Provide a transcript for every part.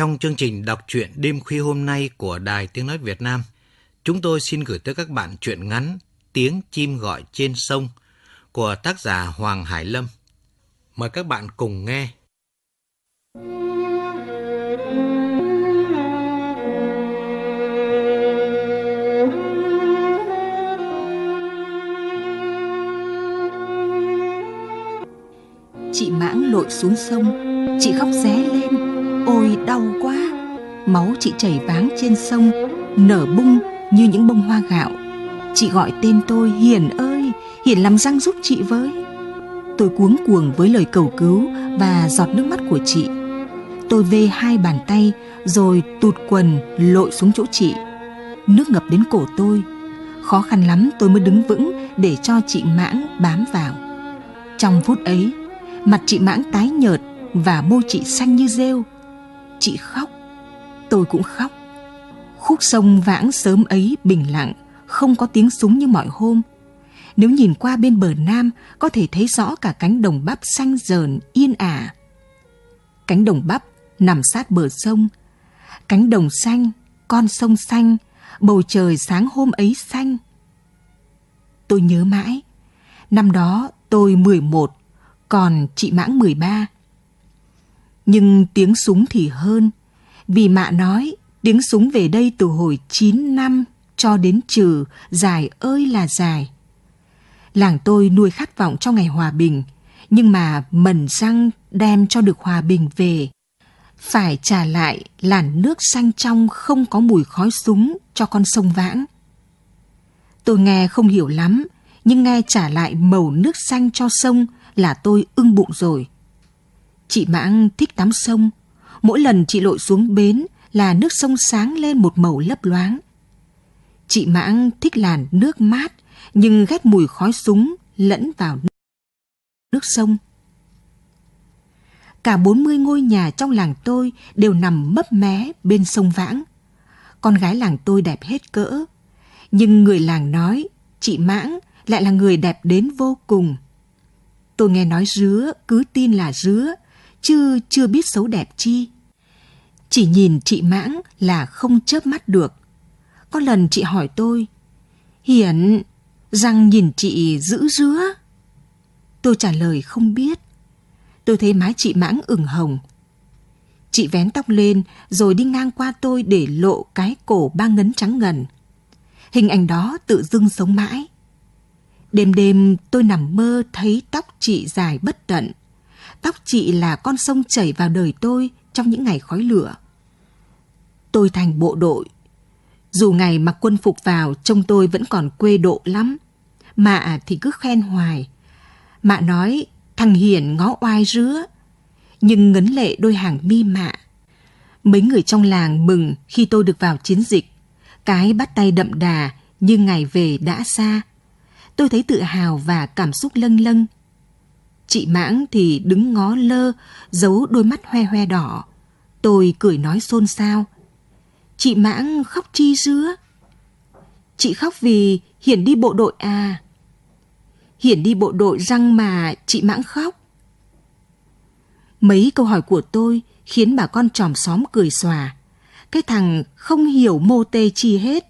Trong chương trình đọc truyện đêm khuya hôm nay của Đài Tiếng Nói Việt Nam, chúng tôi xin gửi tới các bạn truyện ngắn Tiếng Chim Gọi Trên Sông của tác giả Hoàng Hải Lâm. Mời các bạn cùng nghe. Chị Mãng lội xuống sông, chị khóc ré lên Ôi đau quá Máu chị chảy váng trên sông Nở bung như những bông hoa gạo Chị gọi tên tôi Hiền ơi Hiền làm răng giúp chị với Tôi cuống cuồng với lời cầu cứu Và giọt nước mắt của chị Tôi vê hai bàn tay Rồi tụt quần lội xuống chỗ chị Nước ngập đến cổ tôi Khó khăn lắm tôi mới đứng vững Để cho chị Mãng bám vào Trong phút ấy Mặt chị Mãng tái nhợt Và môi chị xanh như rêu Chị khóc, tôi cũng khóc. Khúc sông vãng sớm ấy bình lặng, không có tiếng súng như mọi hôm. Nếu nhìn qua bên bờ nam, có thể thấy rõ cả cánh đồng bắp xanh dờn, yên ả. Cánh đồng bắp nằm sát bờ sông. Cánh đồng xanh, con sông xanh, bầu trời sáng hôm ấy xanh. Tôi nhớ mãi, năm đó tôi 11, còn chị Mãng 13. Nhưng tiếng súng thì hơn. Vì mạ nói, tiếng súng về đây từ hồi 9 năm cho đến trừ, dài ơi là dài. Làng tôi nuôi khát vọng cho ngày hòa bình, nhưng mà mần răng đem cho được hòa bình về. Phải trả lại làn nước xanh trong không có mùi khói súng cho con sông vãng. Tôi nghe không hiểu lắm, nhưng nghe trả lại màu nước xanh cho sông là tôi ưng bụng rồi. Chị Mãng thích tắm sông. Mỗi lần chị lội xuống bến là nước sông sáng lên một màu lấp loáng. Chị Mãng thích làn nước mát nhưng ghét mùi khói súng lẫn vào nước, sông. Cả 40 ngôi nhà trong làng tôi đều nằm mấp mé bên sông Vãng. Con gái làng tôi đẹp hết cỡ. Nhưng người làng nói chị Mãng lại là người đẹp đến vô cùng. Tôi nghe nói rứa, cứ tin là rứa, chứ chưa biết xấu đẹp chi. Chỉ nhìn chị Mãng là không chớp mắt được. Có lần chị hỏi tôi, Hiển, răng nhìn chị dữ dứa. Tôi trả lời không biết. Tôi thấy má chị Mãng ửng hồng. Chị vén tóc lên rồi đi ngang qua tôi để lộ cái cổ ba ngấn trắng ngần. Hình ảnh đó tự dưng sống mãi. Đêm đêm tôi nằm mơ thấy tóc chị dài bất tận Tóc chị là con sông chảy vào đời tôi trong những ngày khói lửa. Tôi thành bộ đội. Dù ngày mặc quân phục vào trông tôi vẫn còn quê độ lắm. Mạ thì cứ khen hoài. Mạ nói thằng Hiền ngó oai rứa. Nhưng ngấn lệ đôi hàng mi mạ. Mấy người trong làng mừng khi tôi được vào chiến dịch. Cái bắt tay đậm đà nhưng ngày về đã xa. Tôi thấy tự hào và cảm xúc lâng lâng Chị Mãng thì đứng ngó lơ, giấu đôi mắt hoe hoe đỏ. Tôi cười nói xôn xao. Chị Mãng khóc chi dứa? Chị khóc vì Hiển đi bộ đội à? Hiển đi bộ đội răng mà chị Mãng khóc. Mấy câu hỏi của tôi khiến bà con tròm xóm cười xòa. Cái thằng không hiểu mô tê chi hết.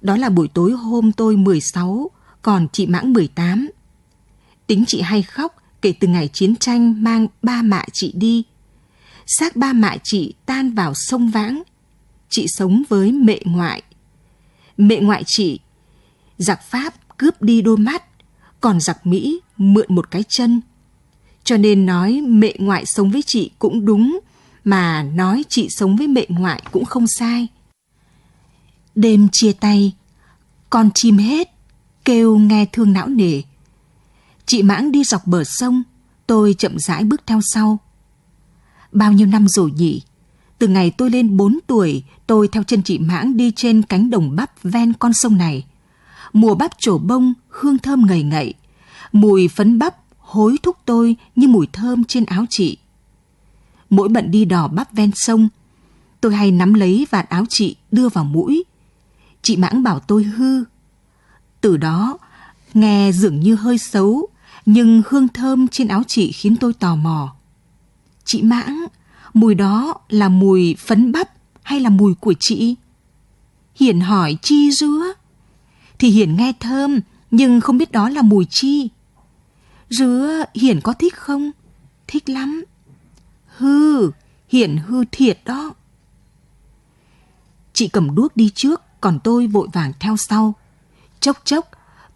Đó là buổi tối hôm tôi 16, còn chị Mãng 18. Tính chị hay khóc kể từ ngày chiến tranh mang ba mẹ chị đi. Xác ba mẹ chị tan vào sông Vãng. Chị sống với mẹ ngoại. Mẹ ngoại chị, giặc Pháp cướp đi đôi mắt, còn giặc Mỹ mượn một cái chân. Cho nên nói mẹ ngoại sống với chị cũng đúng, mà nói chị sống với mẹ ngoại cũng không sai. Đêm chia tay, con chim hết, kêu nghe thương não nề Chị Mãng đi dọc bờ sông, tôi chậm rãi bước theo sau. Bao nhiêu năm rồi nhỉ? Từ ngày tôi lên 4 tuổi, tôi theo chân chị Mãng đi trên cánh đồng bắp ven con sông này. Mùa bắp trổ bông, hương thơm ngầy ngậy. Mùi phấn bắp hối thúc tôi như mùi thơm trên áo chị. Mỗi bận đi đò bắp ven sông, tôi hay nắm lấy vạt áo chị đưa vào mũi. Chị Mãng bảo tôi hư. Từ đó, nghe dường như hơi xấu, nhưng hương thơm trên áo chị khiến tôi tò mò. Chị Mãng, mùi đó là mùi phấn bắp hay là mùi của chị? Hiển hỏi chi dứa. Thì Hiển nghe thơm, nhưng không biết đó là mùi chi. Dứa Hiển có thích không? Thích lắm. Hư, Hiển hư thiệt đó. Chị cầm đuốc đi trước, còn tôi vội vàng theo sau. Chốc chốc,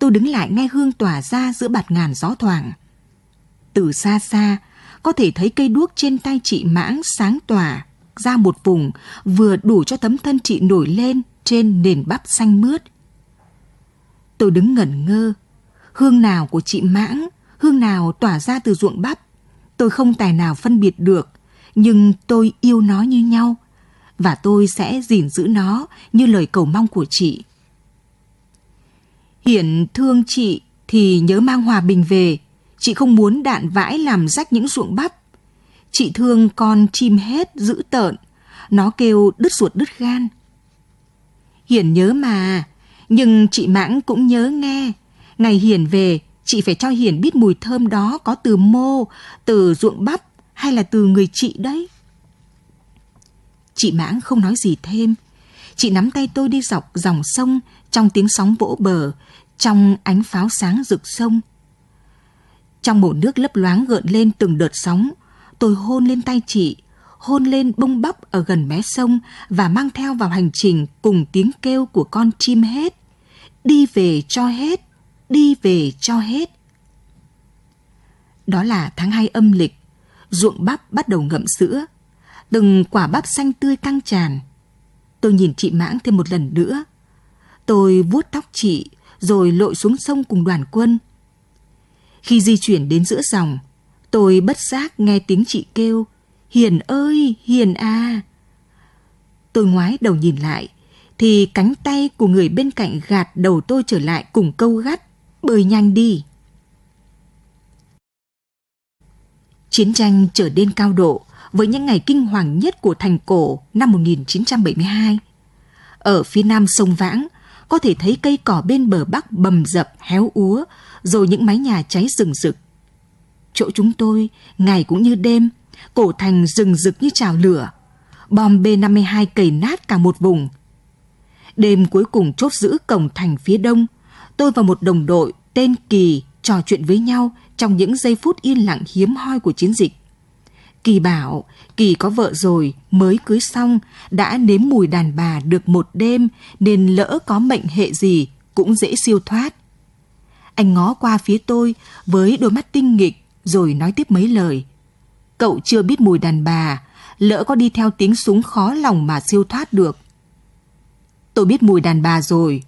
tôi đứng lại nghe hương tỏa ra giữa bạt ngàn gió thoảng. Từ xa xa, có thể thấy cây đuốc trên tay chị mãng sáng tỏa ra một vùng vừa đủ cho tấm thân chị nổi lên trên nền bắp xanh mướt. Tôi đứng ngẩn ngơ, hương nào của chị mãng, hương nào tỏa ra từ ruộng bắp. Tôi không tài nào phân biệt được, nhưng tôi yêu nó như nhau, và tôi sẽ gìn giữ nó như lời cầu mong của chị. Hiển thương chị thì nhớ mang hòa bình về. Chị không muốn đạn vãi làm rách những ruộng bắp. Chị thương con chim hết dữ tợn. Nó kêu đứt ruột đứt gan. Hiển nhớ mà, nhưng chị Mãng cũng nhớ nghe. Ngày Hiển về, chị phải cho Hiển biết mùi thơm đó có từ mô, từ ruộng bắp hay là từ người chị đấy. Chị Mãng không nói gì thêm. Chị nắm tay tôi đi dọc dòng sông trong tiếng sóng vỗ bờ, trong ánh pháo sáng rực sông. Trong bồn nước lấp loáng gợn lên từng đợt sóng, tôi hôn lên tay chị, hôn lên bông bắp ở gần mé sông và mang theo vào hành trình cùng tiếng kêu của con chim hết. Đi về cho hết, đi về cho hết. Đó là tháng 2 âm lịch, ruộng bắp bắt đầu ngậm sữa, từng quả bắp xanh tươi căng tràn. Tôi nhìn chị Mãng thêm một lần nữa, Tôi vuốt tóc chị rồi lội xuống sông cùng đoàn quân. Khi di chuyển đến giữa dòng, tôi bất giác nghe tiếng chị kêu, Hiền ơi, Hiền à. Tôi ngoái đầu nhìn lại, thì cánh tay của người bên cạnh gạt đầu tôi trở lại cùng câu gắt, bơi nhanh đi. Chiến tranh trở nên cao độ với những ngày kinh hoàng nhất của thành cổ năm 1972. Ở phía nam sông Vãng, có thể thấy cây cỏ bên bờ bắc bầm dập héo úa, rồi những mái nhà cháy rừng rực. Chỗ chúng tôi, ngày cũng như đêm, cổ thành rừng rực như trào lửa. Bom B-52 cầy nát cả một vùng. Đêm cuối cùng chốt giữ cổng thành phía đông, tôi và một đồng đội tên Kỳ trò chuyện với nhau trong những giây phút yên lặng hiếm hoi của chiến dịch. Kỳ bảo Kỳ có vợ rồi, mới cưới xong, đã nếm mùi đàn bà được một đêm nên lỡ có mệnh hệ gì cũng dễ siêu thoát. Anh ngó qua phía tôi với đôi mắt tinh nghịch rồi nói tiếp mấy lời. Cậu chưa biết mùi đàn bà, lỡ có đi theo tiếng súng khó lòng mà siêu thoát được. Tôi biết mùi đàn bà rồi.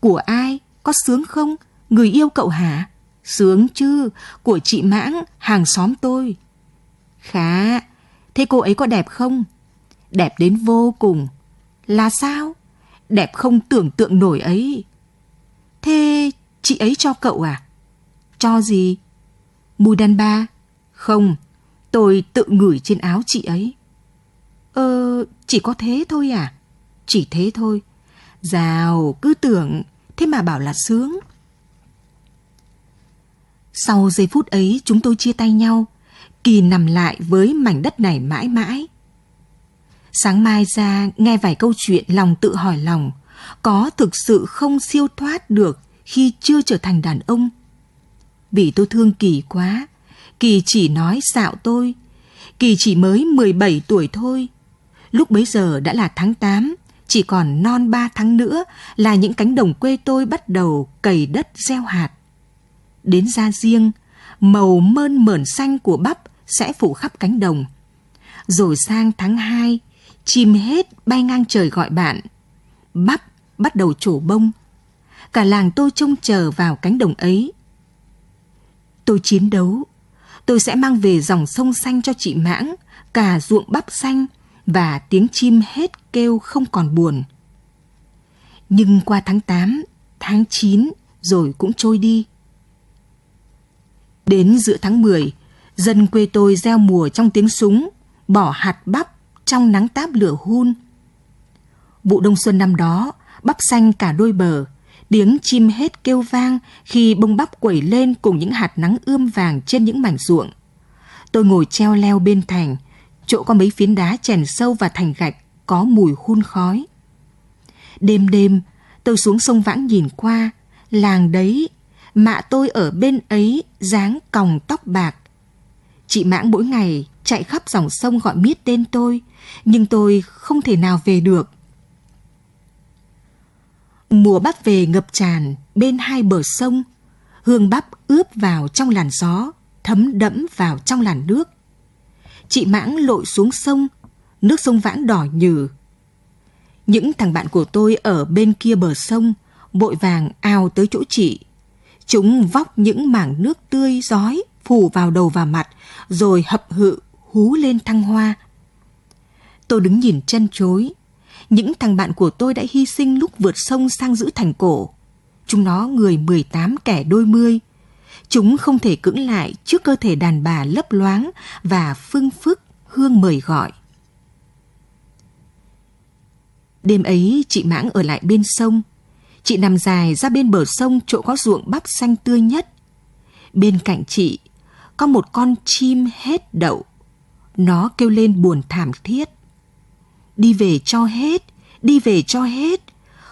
Của ai? Có sướng không? Người yêu cậu hả? Sướng chứ, của chị Mãng, hàng xóm tôi. Khá, Thế cô ấy có đẹp không? Đẹp đến vô cùng. Là sao? Đẹp không tưởng tượng nổi ấy. Thế chị ấy cho cậu à? Cho gì? Mùi đàn ba? Không, tôi tự ngửi trên áo chị ấy. Ờ, chỉ có thế thôi à? Chỉ thế thôi. Rào, cứ tưởng, thế mà bảo là sướng. Sau giây phút ấy chúng tôi chia tay nhau Kỳ nằm lại với mảnh đất này mãi mãi. Sáng mai ra nghe vài câu chuyện lòng tự hỏi lòng, có thực sự không siêu thoát được khi chưa trở thành đàn ông? Vì tôi thương Kỳ quá, Kỳ chỉ nói xạo tôi. Kỳ chỉ mới 17 tuổi thôi. Lúc bấy giờ đã là tháng 8, chỉ còn non 3 tháng nữa là những cánh đồng quê tôi bắt đầu cày đất gieo hạt. Đến ra riêng, màu mơn mởn xanh của bắp sẽ phủ khắp cánh đồng. Rồi sang tháng 2, chim hết bay ngang trời gọi bạn. Bắp bắt đầu trổ bông. Cả làng tôi trông chờ vào cánh đồng ấy. Tôi chiến đấu. Tôi sẽ mang về dòng sông xanh cho chị Mãng, cả ruộng bắp xanh và tiếng chim hết kêu không còn buồn. Nhưng qua tháng 8, tháng 9 rồi cũng trôi đi. Đến giữa tháng 10, Dân quê tôi gieo mùa trong tiếng súng, bỏ hạt bắp trong nắng táp lửa hun. Vụ đông xuân năm đó, bắp xanh cả đôi bờ, tiếng chim hết kêu vang khi bông bắp quẩy lên cùng những hạt nắng ươm vàng trên những mảnh ruộng. Tôi ngồi treo leo bên thành, chỗ có mấy phiến đá chèn sâu và thành gạch có mùi hun khói. Đêm đêm, tôi xuống sông Vãng nhìn qua, làng đấy, mạ tôi ở bên ấy dáng còng tóc bạc, Chị Mãng mỗi ngày chạy khắp dòng sông gọi miết tên tôi, nhưng tôi không thể nào về được. Mùa bắp về ngập tràn bên hai bờ sông, hương bắp ướp vào trong làn gió, thấm đẫm vào trong làn nước. Chị Mãng lội xuống sông, nước sông vãng đỏ nhừ. Những thằng bạn của tôi ở bên kia bờ sông bội vàng ao tới chỗ chị. Chúng vóc những mảng nước tươi giói phủ vào đầu và mặt, rồi hập hự hú lên thăng hoa. Tôi đứng nhìn chân chối. Những thằng bạn của tôi đã hy sinh lúc vượt sông sang giữ thành cổ. Chúng nó người 18 kẻ đôi mươi. Chúng không thể cưỡng lại trước cơ thể đàn bà lấp loáng và phương phức hương mời gọi. Đêm ấy chị Mãng ở lại bên sông. Chị nằm dài ra bên bờ sông chỗ có ruộng bắp xanh tươi nhất. Bên cạnh chị có một con chim hết đậu. Nó kêu lên buồn thảm thiết. Đi về cho hết, đi về cho hết.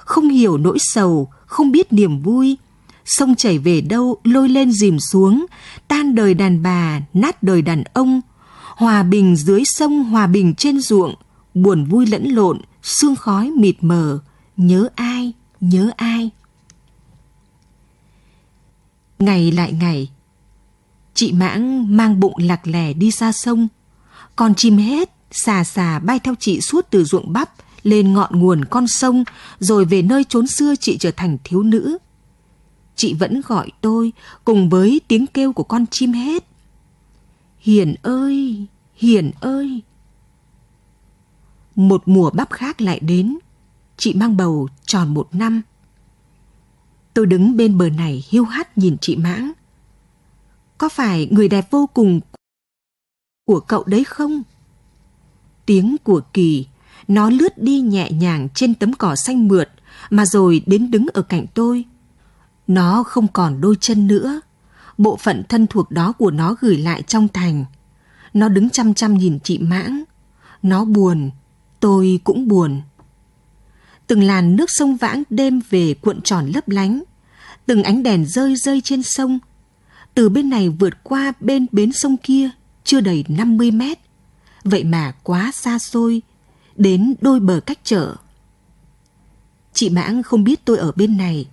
Không hiểu nỗi sầu, không biết niềm vui. Sông chảy về đâu lôi lên dìm xuống, tan đời đàn bà, nát đời đàn ông. Hòa bình dưới sông, hòa bình trên ruộng, buồn vui lẫn lộn, sương khói mịt mờ, nhớ ai, nhớ ai. Ngày lại ngày, Chị Mãng mang bụng lạc lẻ đi ra sông. Còn chim hết, xà xà bay theo chị suốt từ ruộng bắp lên ngọn nguồn con sông rồi về nơi chốn xưa chị trở thành thiếu nữ. Chị vẫn gọi tôi cùng với tiếng kêu của con chim hết. Hiền ơi, Hiền ơi. Một mùa bắp khác lại đến, chị mang bầu tròn một năm. Tôi đứng bên bờ này hiu hắt nhìn chị Mãng có phải người đẹp vô cùng của cậu đấy không? Tiếng của Kỳ, nó lướt đi nhẹ nhàng trên tấm cỏ xanh mượt mà rồi đến đứng ở cạnh tôi. Nó không còn đôi chân nữa, bộ phận thân thuộc đó của nó gửi lại trong thành. Nó đứng chăm chăm nhìn chị Mãng. Nó buồn, tôi cũng buồn. Từng làn nước sông vãng đêm về cuộn tròn lấp lánh. Từng ánh đèn rơi rơi trên sông từ bên này vượt qua bên bến sông kia chưa đầy 50 mét. Vậy mà quá xa xôi, đến đôi bờ cách chợ Chị Mãng không biết tôi ở bên này.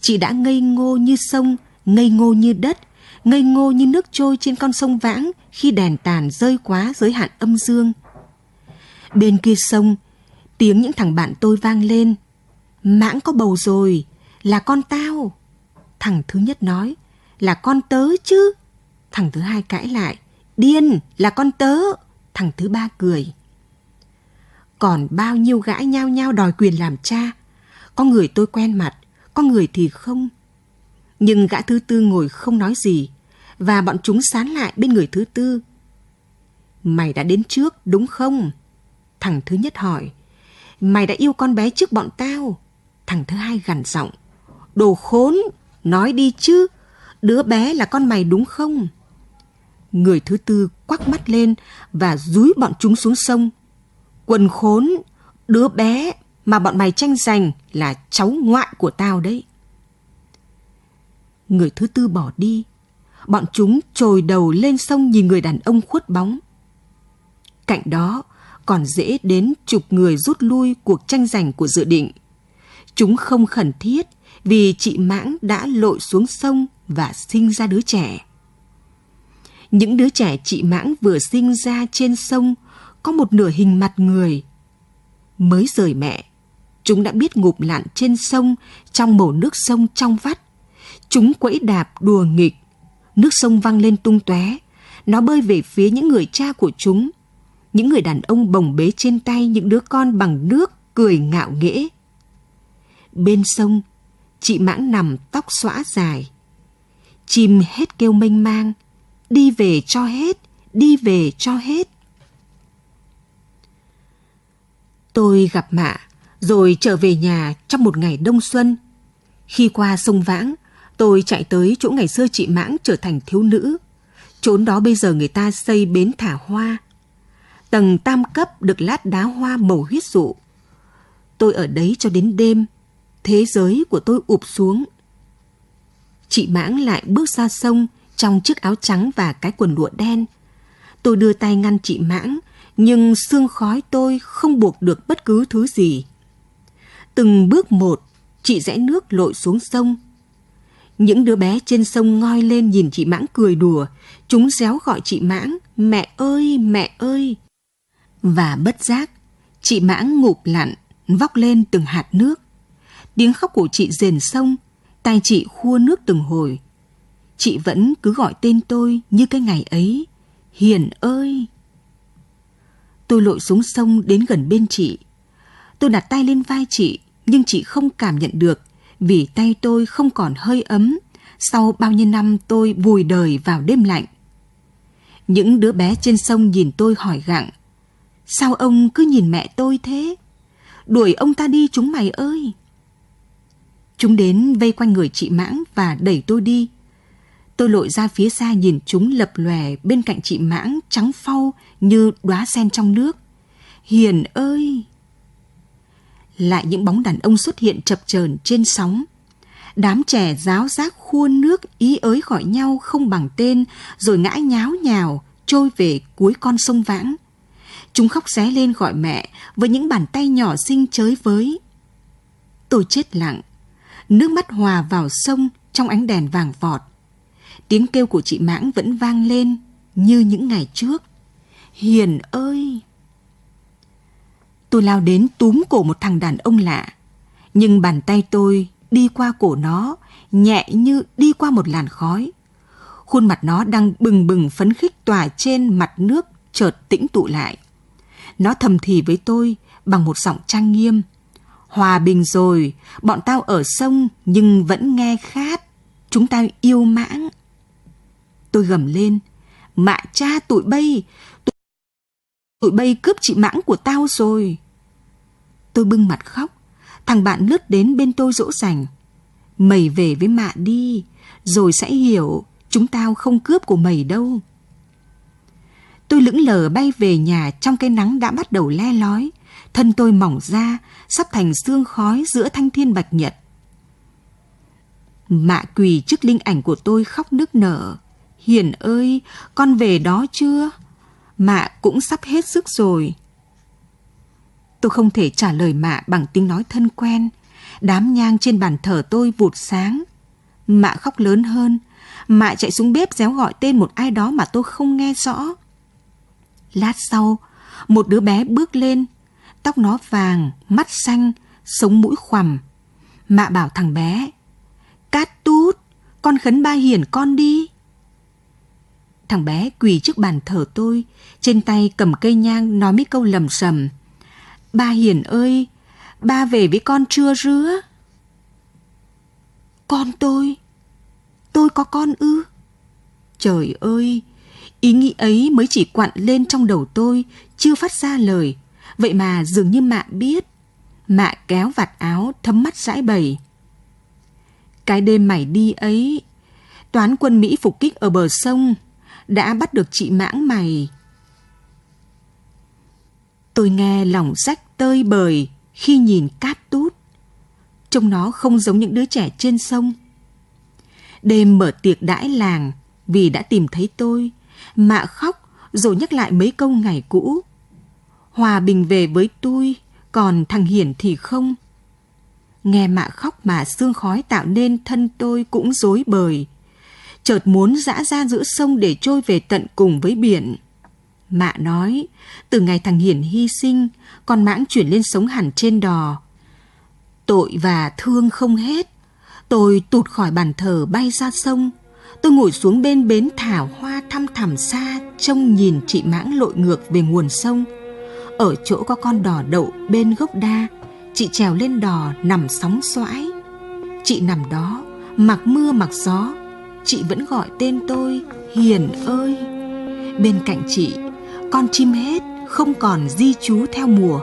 Chị đã ngây ngô như sông, ngây ngô như đất, ngây ngô như nước trôi trên con sông Vãng khi đèn tàn rơi quá giới hạn âm dương. Bên kia sông, tiếng những thằng bạn tôi vang lên. Mãng có bầu rồi, là con tao. Thằng thứ nhất nói là con tớ chứ. Thằng thứ hai cãi lại, điên là con tớ. Thằng thứ ba cười. Còn bao nhiêu gã nhao nhao đòi quyền làm cha. Có người tôi quen mặt, có người thì không. Nhưng gã thứ tư ngồi không nói gì và bọn chúng sán lại bên người thứ tư. Mày đã đến trước đúng không? Thằng thứ nhất hỏi. Mày đã yêu con bé trước bọn tao. Thằng thứ hai gằn giọng. Đồ khốn, nói đi chứ đứa bé là con mày đúng không? Người thứ tư quắc mắt lên và rúi bọn chúng xuống sông. Quần khốn, đứa bé mà bọn mày tranh giành là cháu ngoại của tao đấy. Người thứ tư bỏ đi, bọn chúng trồi đầu lên sông nhìn người đàn ông khuất bóng. Cạnh đó còn dễ đến chục người rút lui cuộc tranh giành của dự định. Chúng không khẩn thiết vì chị Mãng đã lội xuống sông và sinh ra đứa trẻ. Những đứa trẻ chị Mãng vừa sinh ra trên sông có một nửa hình mặt người. Mới rời mẹ, chúng đã biết ngụp lặn trên sông trong màu nước sông trong vắt. Chúng quẫy đạp đùa nghịch, nước sông văng lên tung tóe, nó bơi về phía những người cha của chúng. Những người đàn ông bồng bế trên tay những đứa con bằng nước cười ngạo nghễ. Bên sông, chị mãng nằm tóc xõa dài chim hết kêu mênh mang, đi về cho hết, đi về cho hết. Tôi gặp mạ, rồi trở về nhà trong một ngày đông xuân. Khi qua sông Vãng, tôi chạy tới chỗ ngày xưa chị Mãng trở thành thiếu nữ. Chốn đó bây giờ người ta xây bến thả hoa. Tầng tam cấp được lát đá hoa màu huyết dụ. Tôi ở đấy cho đến đêm. Thế giới của tôi ụp xuống chị Mãng lại bước ra sông trong chiếc áo trắng và cái quần lụa đen. Tôi đưa tay ngăn chị Mãng, nhưng xương khói tôi không buộc được bất cứ thứ gì. Từng bước một, chị rẽ nước lội xuống sông. Những đứa bé trên sông ngoi lên nhìn chị Mãng cười đùa, chúng réo gọi chị Mãng, mẹ ơi, mẹ ơi. Và bất giác, chị Mãng ngụp lặn, vóc lên từng hạt nước. Tiếng khóc của chị rền sông tay chị khua nước từng hồi. Chị vẫn cứ gọi tên tôi như cái ngày ấy. Hiền ơi! Tôi lội xuống sông đến gần bên chị. Tôi đặt tay lên vai chị, nhưng chị không cảm nhận được vì tay tôi không còn hơi ấm sau bao nhiêu năm tôi vùi đời vào đêm lạnh. Những đứa bé trên sông nhìn tôi hỏi gặng. Sao ông cứ nhìn mẹ tôi thế? Đuổi ông ta đi chúng mày ơi! Chúng đến vây quanh người chị Mãng và đẩy tôi đi. Tôi lội ra phía xa nhìn chúng lập lòe bên cạnh chị Mãng trắng phau như đóa sen trong nước. Hiền ơi! Lại những bóng đàn ông xuất hiện chập chờn trên sóng. Đám trẻ giáo giác khuôn nước ý ới gọi nhau không bằng tên rồi ngã nháo nhào trôi về cuối con sông vãng. Chúng khóc ré lên gọi mẹ với những bàn tay nhỏ xinh chới với. Tôi chết lặng, Nước mắt hòa vào sông trong ánh đèn vàng vọt. Tiếng kêu của chị Mãng vẫn vang lên như những ngày trước. Hiền ơi! Tôi lao đến túm cổ một thằng đàn ông lạ. Nhưng bàn tay tôi đi qua cổ nó, nhẹ như đi qua một làn khói. Khuôn mặt nó đang bừng bừng phấn khích tỏa trên mặt nước chợt tĩnh tụ lại. Nó thầm thì với tôi bằng một giọng trang nghiêm – Hòa bình rồi, bọn tao ở sông nhưng vẫn nghe khát. Chúng tao yêu mãng. Tôi gầm lên. Mạ cha tụi bay, tụi, tụi bay cướp chị mãng của tao rồi. Tôi bưng mặt khóc. Thằng bạn lướt đến bên tôi dỗ dành. Mày về với mạ đi, rồi sẽ hiểu chúng tao không cướp của mày đâu. Tôi lững lờ bay về nhà trong cái nắng đã bắt đầu le lói, thân tôi mỏng ra, sắp thành xương khói giữa thanh thiên bạch nhật. Mạ quỳ trước linh ảnh của tôi khóc nức nở. Hiền ơi, con về đó chưa? Mạ cũng sắp hết sức rồi. Tôi không thể trả lời mạ bằng tiếng nói thân quen. Đám nhang trên bàn thờ tôi vụt sáng. Mạ khóc lớn hơn. Mạ chạy xuống bếp réo gọi tên một ai đó mà tôi không nghe rõ. Lát sau, một đứa bé bước lên, tóc nó vàng, mắt xanh, sống mũi khoằm. Mạ bảo thằng bé, Cát tút, con khấn ba hiền con đi. Thằng bé quỳ trước bàn thờ tôi, trên tay cầm cây nhang nói mấy câu lầm sầm. Ba hiền ơi, ba về với con chưa rứa? Con tôi, tôi có con ư? Trời ơi, ý nghĩ ấy mới chỉ quặn lên trong đầu tôi, chưa phát ra lời. Vậy mà dường như mạ biết. Mạ kéo vạt áo thấm mắt dãi bầy. Cái đêm mày đi ấy, toán quân Mỹ phục kích ở bờ sông, đã bắt được chị mãng mày. Tôi nghe lòng rách tơi bời khi nhìn cát tút. Trông nó không giống những đứa trẻ trên sông. Đêm mở tiệc đãi làng vì đã tìm thấy tôi. Mạ khóc rồi nhắc lại mấy câu ngày cũ. Hòa bình về với tôi, còn thằng Hiển thì không. Nghe mạ khóc mà xương khói tạo nên thân tôi cũng rối bời. Chợt muốn dã ra giữa sông để trôi về tận cùng với biển. Mạ nói, từ ngày thằng Hiển hy sinh, con mãng chuyển lên sống hẳn trên đò. Tội và thương không hết. Tôi tụt khỏi bàn thờ bay ra sông. Tôi ngồi xuống bên bến thảo hoa thăm thẳm xa, trông nhìn chị mãng lội ngược về nguồn sông ở chỗ có con đò đậu bên gốc đa, chị trèo lên đò nằm sóng xoãi. Chị nằm đó, mặc mưa mặc gió, chị vẫn gọi tên tôi Hiền ơi. Bên cạnh chị, con chim hết không còn di trú theo mùa.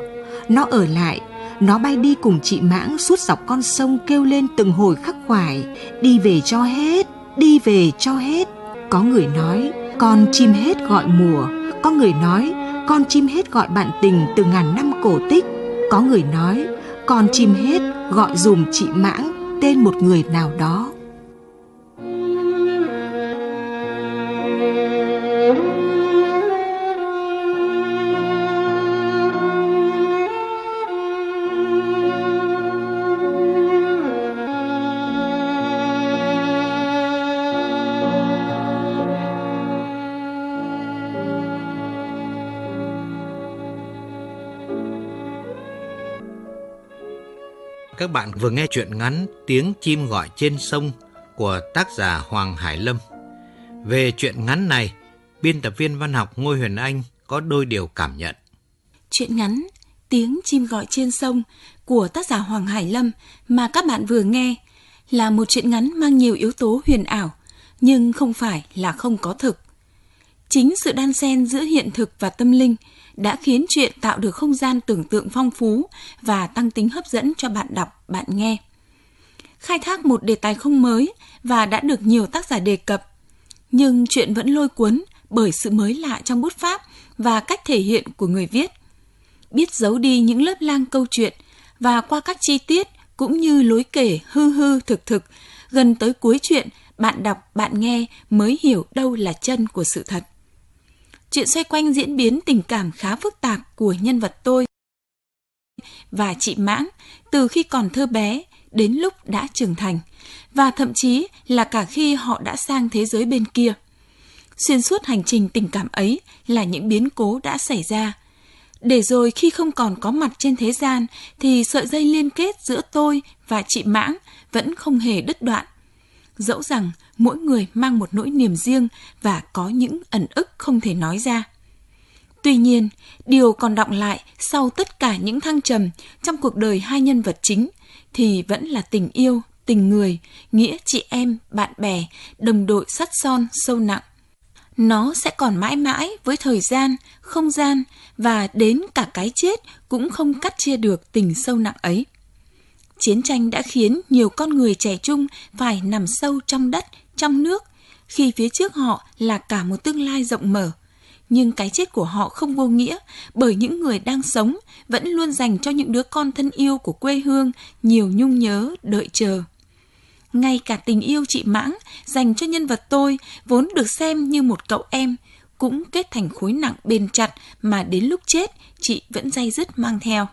Nó ở lại, nó bay đi cùng chị mãng suốt dọc con sông kêu lên từng hồi khắc khoải, đi về cho hết, đi về cho hết. Có người nói, con chim hết gọi mùa, có người nói con chim hết gọi bạn tình từ ngàn năm cổ tích có người nói con chim hết gọi dùm chị mãng tên một người nào đó các bạn vừa nghe chuyện ngắn Tiếng chim gọi trên sông của tác giả Hoàng Hải Lâm. Về chuyện ngắn này, biên tập viên văn học Ngô Huyền Anh có đôi điều cảm nhận. Chuyện ngắn Tiếng chim gọi trên sông của tác giả Hoàng Hải Lâm mà các bạn vừa nghe là một chuyện ngắn mang nhiều yếu tố huyền ảo nhưng không phải là không có thực. Chính sự đan xen giữa hiện thực và tâm linh đã khiến chuyện tạo được không gian tưởng tượng phong phú và tăng tính hấp dẫn cho bạn đọc, bạn nghe. Khai thác một đề tài không mới và đã được nhiều tác giả đề cập, nhưng chuyện vẫn lôi cuốn bởi sự mới lạ trong bút pháp và cách thể hiện của người viết. Biết giấu đi những lớp lang câu chuyện và qua các chi tiết cũng như lối kể hư hư thực thực, gần tới cuối chuyện bạn đọc, bạn nghe mới hiểu đâu là chân của sự thật. Chuyện xoay quanh diễn biến tình cảm khá phức tạp của nhân vật tôi và chị Mãng từ khi còn thơ bé đến lúc đã trưởng thành và thậm chí là cả khi họ đã sang thế giới bên kia. Xuyên suốt hành trình tình cảm ấy là những biến cố đã xảy ra. Để rồi khi không còn có mặt trên thế gian thì sợi dây liên kết giữa tôi và chị Mãng vẫn không hề đứt đoạn dẫu rằng mỗi người mang một nỗi niềm riêng và có những ẩn ức không thể nói ra. Tuy nhiên, điều còn đọng lại sau tất cả những thăng trầm trong cuộc đời hai nhân vật chính thì vẫn là tình yêu, tình người, nghĩa chị em, bạn bè, đồng đội sắt son sâu nặng. Nó sẽ còn mãi mãi với thời gian, không gian và đến cả cái chết cũng không cắt chia được tình sâu nặng ấy. Chiến tranh đã khiến nhiều con người trẻ trung phải nằm sâu trong đất, trong nước, khi phía trước họ là cả một tương lai rộng mở. Nhưng cái chết của họ không vô nghĩa bởi những người đang sống vẫn luôn dành cho những đứa con thân yêu của quê hương nhiều nhung nhớ, đợi chờ. Ngay cả tình yêu chị Mãng dành cho nhân vật tôi vốn được xem như một cậu em cũng kết thành khối nặng bền chặt mà đến lúc chết chị vẫn day dứt mang theo.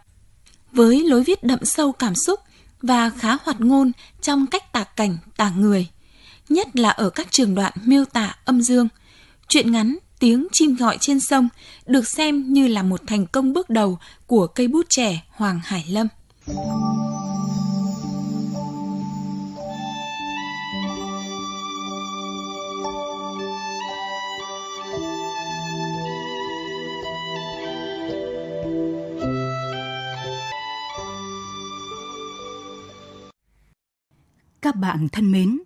Với lối viết đậm sâu cảm xúc, và khá hoạt ngôn trong cách tả cảnh, tả người, nhất là ở các trường đoạn miêu tả âm dương. Chuyện ngắn Tiếng chim gọi trên sông được xem như là một thành công bước đầu của cây bút trẻ Hoàng Hải Lâm. Các bạn thân mến,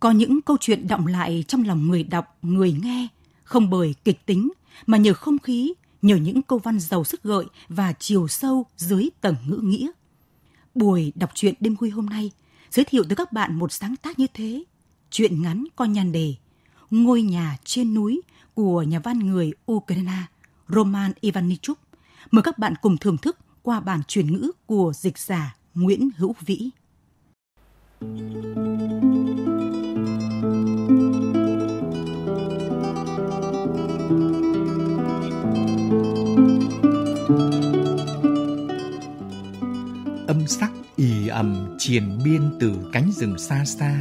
có những câu chuyện động lại trong lòng người đọc, người nghe, không bởi kịch tính mà nhờ không khí, nhờ những câu văn giàu sức gợi và chiều sâu dưới tầng ngữ nghĩa. Buổi đọc truyện đêm khuya hôm nay giới thiệu tới các bạn một sáng tác như thế, truyện ngắn có nhan đề Ngôi nhà trên núi của nhà văn người Ukraine Roman Ivanichuk. Mời các bạn cùng thưởng thức qua bản truyền ngữ của dịch giả Nguyễn Hữu Vĩ. Âm sắc ì ầm triền biên từ cánh rừng xa xa,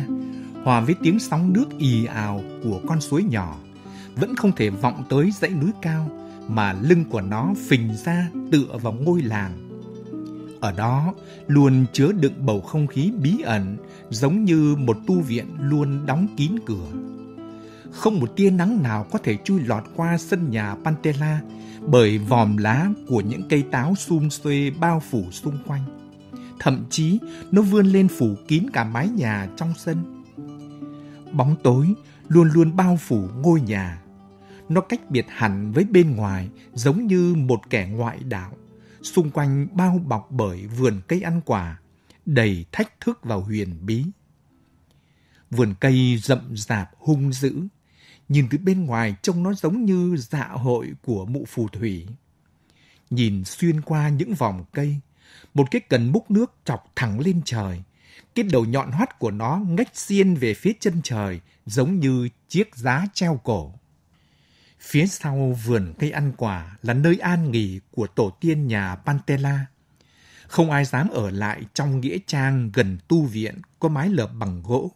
hòa với tiếng sóng nước ì ào của con suối nhỏ, vẫn không thể vọng tới dãy núi cao mà lưng của nó phình ra tựa vào ngôi làng. Ở đó luôn chứa đựng bầu không khí bí ẩn giống như một tu viện luôn đóng kín cửa. Không một tia nắng nào có thể chui lọt qua sân nhà Pantela bởi vòm lá của những cây táo sum xuê bao phủ xung quanh. Thậm chí nó vươn lên phủ kín cả mái nhà trong sân. Bóng tối luôn luôn bao phủ ngôi nhà. Nó cách biệt hẳn với bên ngoài giống như một kẻ ngoại đạo, xung quanh bao bọc bởi vườn cây ăn quả đầy thách thức và huyền bí. Vườn cây rậm rạp hung dữ, nhìn từ bên ngoài trông nó giống như dạ hội của mụ phù thủy. Nhìn xuyên qua những vòng cây, một cái cần múc nước chọc thẳng lên trời. Cái đầu nhọn hoắt của nó ngách xiên về phía chân trời, giống như chiếc giá treo cổ. Phía sau vườn cây ăn quả là nơi an nghỉ của tổ tiên nhà Pantela, không ai dám ở lại trong nghĩa trang gần tu viện có mái lợp bằng gỗ.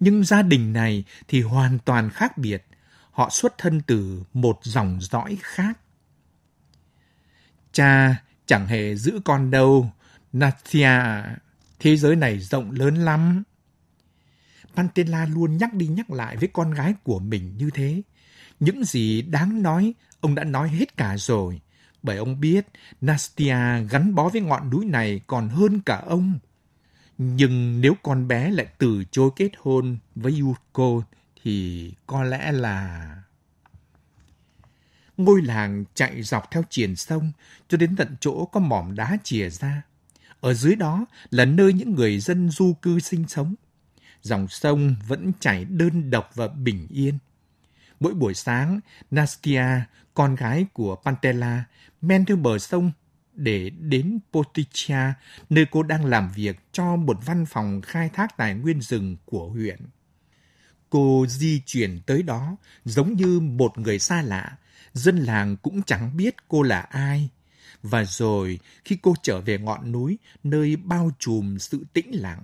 Nhưng gia đình này thì hoàn toàn khác biệt. Họ xuất thân từ một dòng dõi khác. Cha chẳng hề giữ con đâu. Natia, thế giới này rộng lớn lắm. Pantela luôn nhắc đi nhắc lại với con gái của mình như thế. Những gì đáng nói, ông đã nói hết cả rồi bởi ông biết Nastia gắn bó với ngọn núi này còn hơn cả ông. Nhưng nếu con bé lại từ chối kết hôn với Yuko thì có lẽ là... Ngôi làng chạy dọc theo triển sông cho đến tận chỗ có mỏm đá chìa ra. Ở dưới đó là nơi những người dân du cư sinh sống. Dòng sông vẫn chảy đơn độc và bình yên mỗi buổi sáng, Nastia, con gái của Pantela, men theo bờ sông để đến Poticha, nơi cô đang làm việc cho một văn phòng khai thác tài nguyên rừng của huyện. Cô di chuyển tới đó giống như một người xa lạ, dân làng cũng chẳng biết cô là ai. Và rồi khi cô trở về ngọn núi nơi bao trùm sự tĩnh lặng,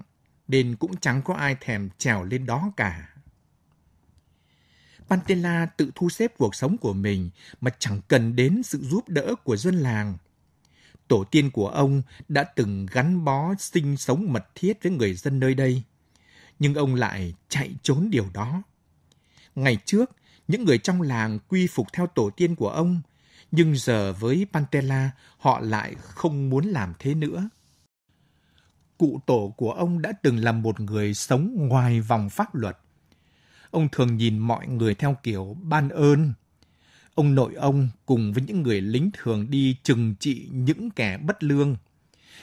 nên cũng chẳng có ai thèm trèo lên đó cả. Pantela tự thu xếp cuộc sống của mình mà chẳng cần đến sự giúp đỡ của dân làng. Tổ tiên của ông đã từng gắn bó sinh sống mật thiết với người dân nơi đây, nhưng ông lại chạy trốn điều đó. Ngày trước, những người trong làng quy phục theo tổ tiên của ông, nhưng giờ với Pantela họ lại không muốn làm thế nữa cụ tổ của ông đã từng là một người sống ngoài vòng pháp luật ông thường nhìn mọi người theo kiểu ban ơn. Ông nội ông cùng với những người lính thường đi trừng trị những kẻ bất lương.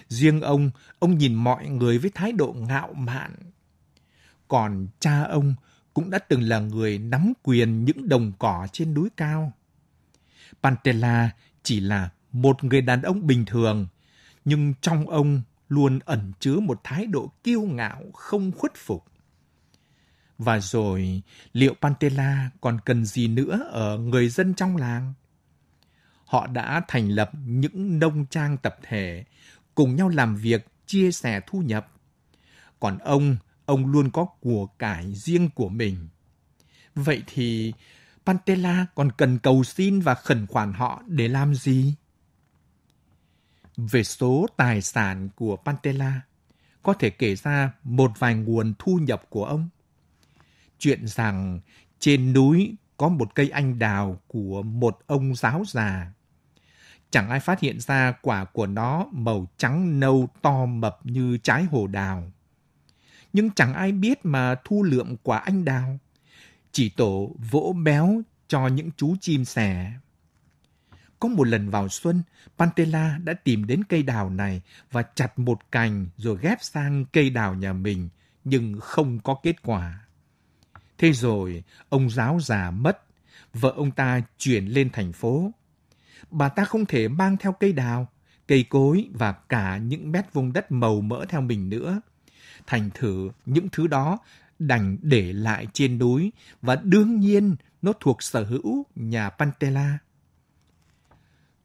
Riêng ông, ông nhìn mọi người với thái độ ngạo mạn. Còn cha ông cũng đã từng là người nắm quyền những đồng cỏ trên núi cao. Pantela chỉ là một người đàn ông bình thường, nhưng trong ông luôn ẩn chứa một thái độ kiêu ngạo không khuất phục. Và rồi, liệu Pantela còn cần gì nữa ở người dân trong làng? Họ đã thành lập những nông trang tập thể, cùng nhau làm việc, chia sẻ thu nhập. Còn ông, ông luôn có của cải riêng của mình. Vậy thì Pantela còn cần cầu xin và khẩn khoản họ để làm gì? Về số tài sản của Pantela, có thể kể ra một vài nguồn thu nhập của ông – chuyện rằng trên núi có một cây anh đào của một ông giáo già. Chẳng ai phát hiện ra quả của nó màu trắng nâu to mập như trái hồ đào. Nhưng chẳng ai biết mà thu lượm quả anh đào. Chỉ tổ vỗ béo cho những chú chim sẻ. Có một lần vào xuân, Pantela đã tìm đến cây đào này và chặt một cành rồi ghép sang cây đào nhà mình, nhưng không có kết quả. Thế rồi, ông giáo già mất, vợ ông ta chuyển lên thành phố. Bà ta không thể mang theo cây đào, cây cối và cả những mét vuông đất màu mỡ theo mình nữa. Thành thử những thứ đó đành để lại trên núi và đương nhiên nó thuộc sở hữu nhà Pantela.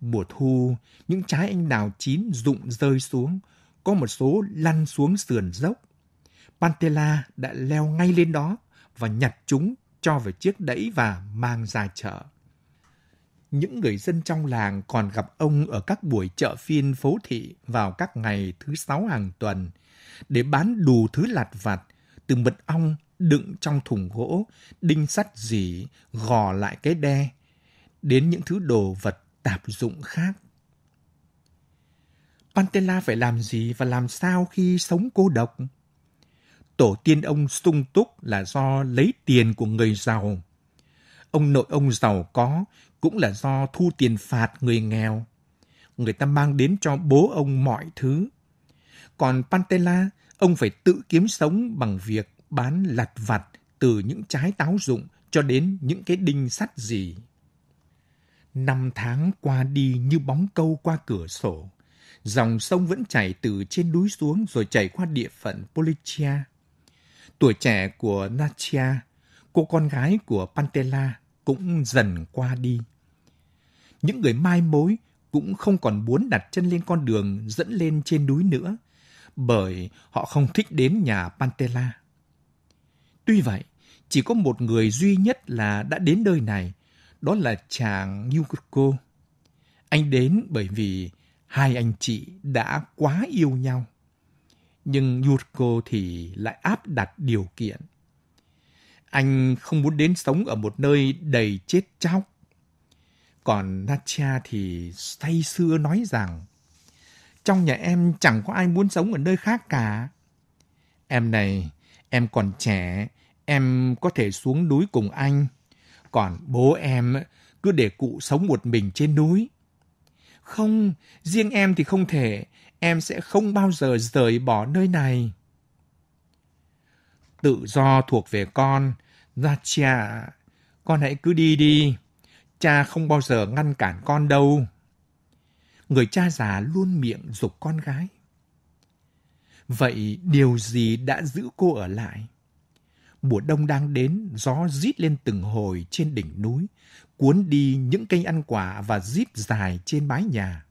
Mùa thu, những trái anh đào chín rụng rơi xuống, có một số lăn xuống sườn dốc. Pantela đã leo ngay lên đó và nhặt chúng cho về chiếc đẫy và mang ra chợ. Những người dân trong làng còn gặp ông ở các buổi chợ phiên phố thị vào các ngày thứ sáu hàng tuần để bán đủ thứ lặt vặt từ mật ong đựng trong thùng gỗ, đinh sắt dỉ, gò lại cái đe, đến những thứ đồ vật tạp dụng khác. Pantela phải làm gì và làm sao khi sống cô độc? tổ tiên ông sung túc là do lấy tiền của người giàu. Ông nội ông giàu có cũng là do thu tiền phạt người nghèo. Người ta mang đến cho bố ông mọi thứ. Còn Pantela, ông phải tự kiếm sống bằng việc bán lặt vặt từ những trái táo rụng cho đến những cái đinh sắt gì. Năm tháng qua đi như bóng câu qua cửa sổ. Dòng sông vẫn chảy từ trên núi xuống rồi chảy qua địa phận Polichia tuổi trẻ của Natia, cô con gái của Pantela cũng dần qua đi. Những người mai mối cũng không còn muốn đặt chân lên con đường dẫn lên trên núi nữa, bởi họ không thích đến nhà Pantela. Tuy vậy, chỉ có một người duy nhất là đã đến nơi này, đó là chàng Yuko. Anh đến bởi vì hai anh chị đã quá yêu nhau nhưng Yurko thì lại áp đặt điều kiện. Anh không muốn đến sống ở một nơi đầy chết chóc. Còn Natcha thì say xưa nói rằng trong nhà em chẳng có ai muốn sống ở nơi khác cả. Em này, em còn trẻ, em có thể xuống núi cùng anh. Còn bố em cứ để cụ sống một mình trên núi. Không, riêng em thì không thể, em sẽ không bao giờ rời bỏ nơi này. Tự do thuộc về con. Ra dạ cha, con hãy cứ đi đi. Cha không bao giờ ngăn cản con đâu. Người cha già luôn miệng dục con gái. Vậy điều gì đã giữ cô ở lại? Mùa đông đang đến, gió rít lên từng hồi trên đỉnh núi, cuốn đi những cây ăn quả và rít dài trên mái nhà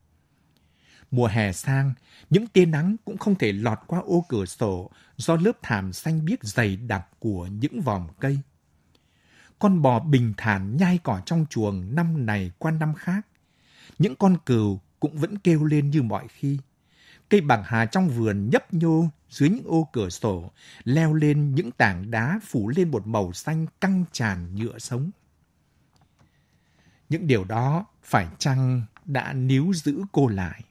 Mùa hè sang, những tia nắng cũng không thể lọt qua ô cửa sổ do lớp thảm xanh biếc dày đặc của những vòm cây. Con bò bình thản nhai cỏ trong chuồng năm này qua năm khác. Những con cừu cũng vẫn kêu lên như mọi khi. Cây bạc hà trong vườn nhấp nhô dưới những ô cửa sổ, leo lên những tảng đá phủ lên một màu xanh căng tràn nhựa sống. Những điều đó phải chăng đã níu giữ cô lại?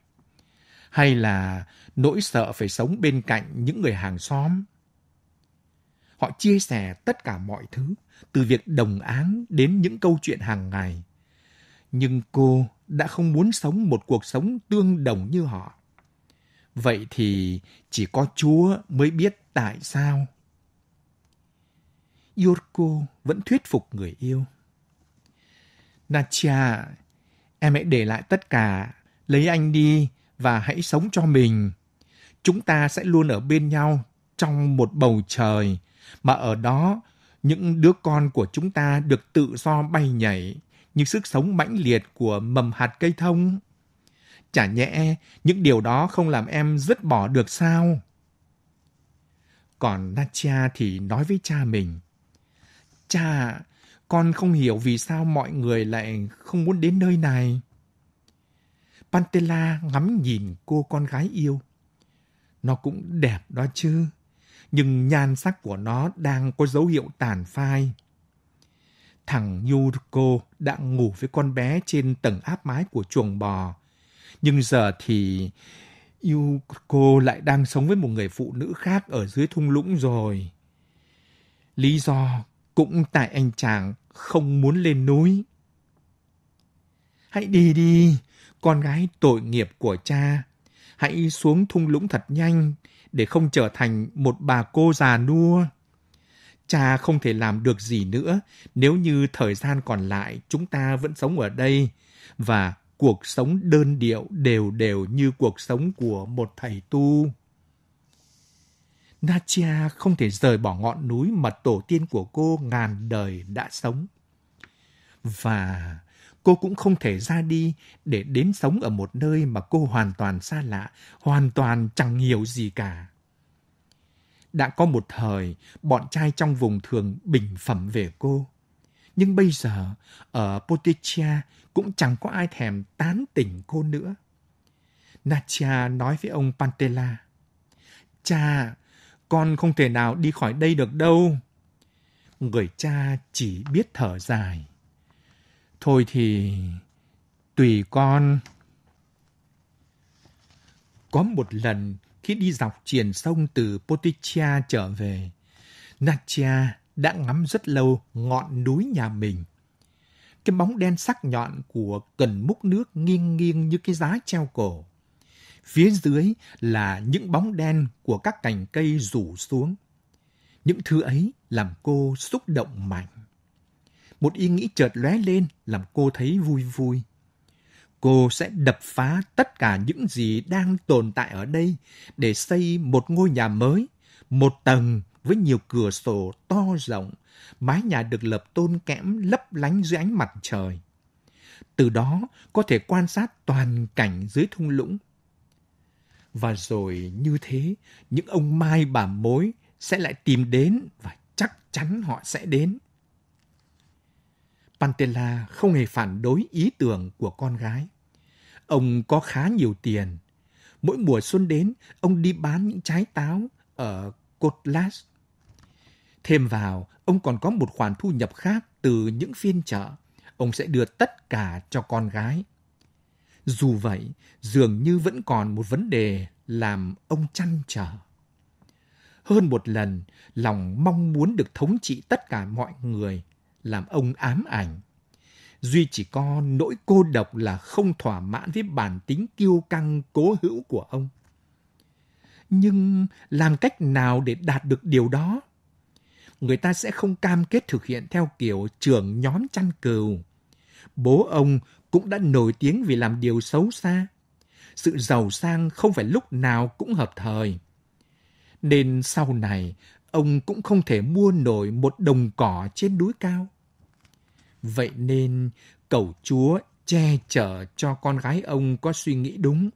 hay là nỗi sợ phải sống bên cạnh những người hàng xóm. Họ chia sẻ tất cả mọi thứ, từ việc đồng áng đến những câu chuyện hàng ngày. Nhưng cô đã không muốn sống một cuộc sống tương đồng như họ. Vậy thì chỉ có Chúa mới biết tại sao. Yurko vẫn thuyết phục người yêu. Natia, em hãy để lại tất cả, lấy anh đi và hãy sống cho mình. Chúng ta sẽ luôn ở bên nhau trong một bầu trời mà ở đó những đứa con của chúng ta được tự do bay nhảy như sức sống mãnh liệt của mầm hạt cây thông. Chả nhẽ những điều đó không làm em dứt bỏ được sao? Còn Natia thì nói với cha mình. Cha, con không hiểu vì sao mọi người lại không muốn đến nơi này. Pantela ngắm nhìn cô con gái yêu. Nó cũng đẹp đó chứ, nhưng nhan sắc của nó đang có dấu hiệu tàn phai. Thằng Yuriko đã ngủ với con bé trên tầng áp mái của chuồng bò. Nhưng giờ thì Yuriko lại đang sống với một người phụ nữ khác ở dưới thung lũng rồi. Lý do cũng tại anh chàng không muốn lên núi. Hãy đi đi, con gái tội nghiệp của cha. Hãy xuống thung lũng thật nhanh để không trở thành một bà cô già nua. Cha không thể làm được gì nữa nếu như thời gian còn lại chúng ta vẫn sống ở đây và cuộc sống đơn điệu đều đều như cuộc sống của một thầy tu. Natia không thể rời bỏ ngọn núi mà tổ tiên của cô ngàn đời đã sống. Và cô cũng không thể ra đi để đến sống ở một nơi mà cô hoàn toàn xa lạ, hoàn toàn chẳng hiểu gì cả. Đã có một thời, bọn trai trong vùng thường bình phẩm về cô. Nhưng bây giờ, ở Potichia cũng chẳng có ai thèm tán tỉnh cô nữa. Natia nói với ông Pantela, Cha, con không thể nào đi khỏi đây được đâu. Người cha chỉ biết thở dài. Thôi thì tùy con. Có một lần khi đi dọc triển sông từ Potichia trở về, Natia đã ngắm rất lâu ngọn núi nhà mình. Cái bóng đen sắc nhọn của cần múc nước nghiêng nghiêng như cái giá treo cổ. Phía dưới là những bóng đen của các cành cây rủ xuống. Những thứ ấy làm cô xúc động mạnh một ý nghĩ chợt lóe lên làm cô thấy vui vui. Cô sẽ đập phá tất cả những gì đang tồn tại ở đây để xây một ngôi nhà mới, một tầng với nhiều cửa sổ to rộng, mái nhà được lợp tôn kẽm lấp lánh dưới ánh mặt trời. Từ đó có thể quan sát toàn cảnh dưới thung lũng. Và rồi như thế, những ông mai bà mối sẽ lại tìm đến và chắc chắn họ sẽ đến. Pantela không hề phản đối ý tưởng của con gái. Ông có khá nhiều tiền. Mỗi mùa xuân đến, ông đi bán những trái táo ở Kotlas. Thêm vào, ông còn có một khoản thu nhập khác từ những phiên chợ. Ông sẽ đưa tất cả cho con gái. Dù vậy, dường như vẫn còn một vấn đề làm ông chăn trở. Hơn một lần, lòng mong muốn được thống trị tất cả mọi người làm ông ám ảnh. Duy chỉ có nỗi cô độc là không thỏa mãn với bản tính kiêu căng cố hữu của ông. Nhưng làm cách nào để đạt được điều đó? Người ta sẽ không cam kết thực hiện theo kiểu trưởng nhóm chăn cừu. Bố ông cũng đã nổi tiếng vì làm điều xấu xa. Sự giàu sang không phải lúc nào cũng hợp thời. Nên sau này, ông cũng không thể mua nổi một đồng cỏ trên núi cao. Vậy nên cầu Chúa che chở cho con gái ông có suy nghĩ đúng.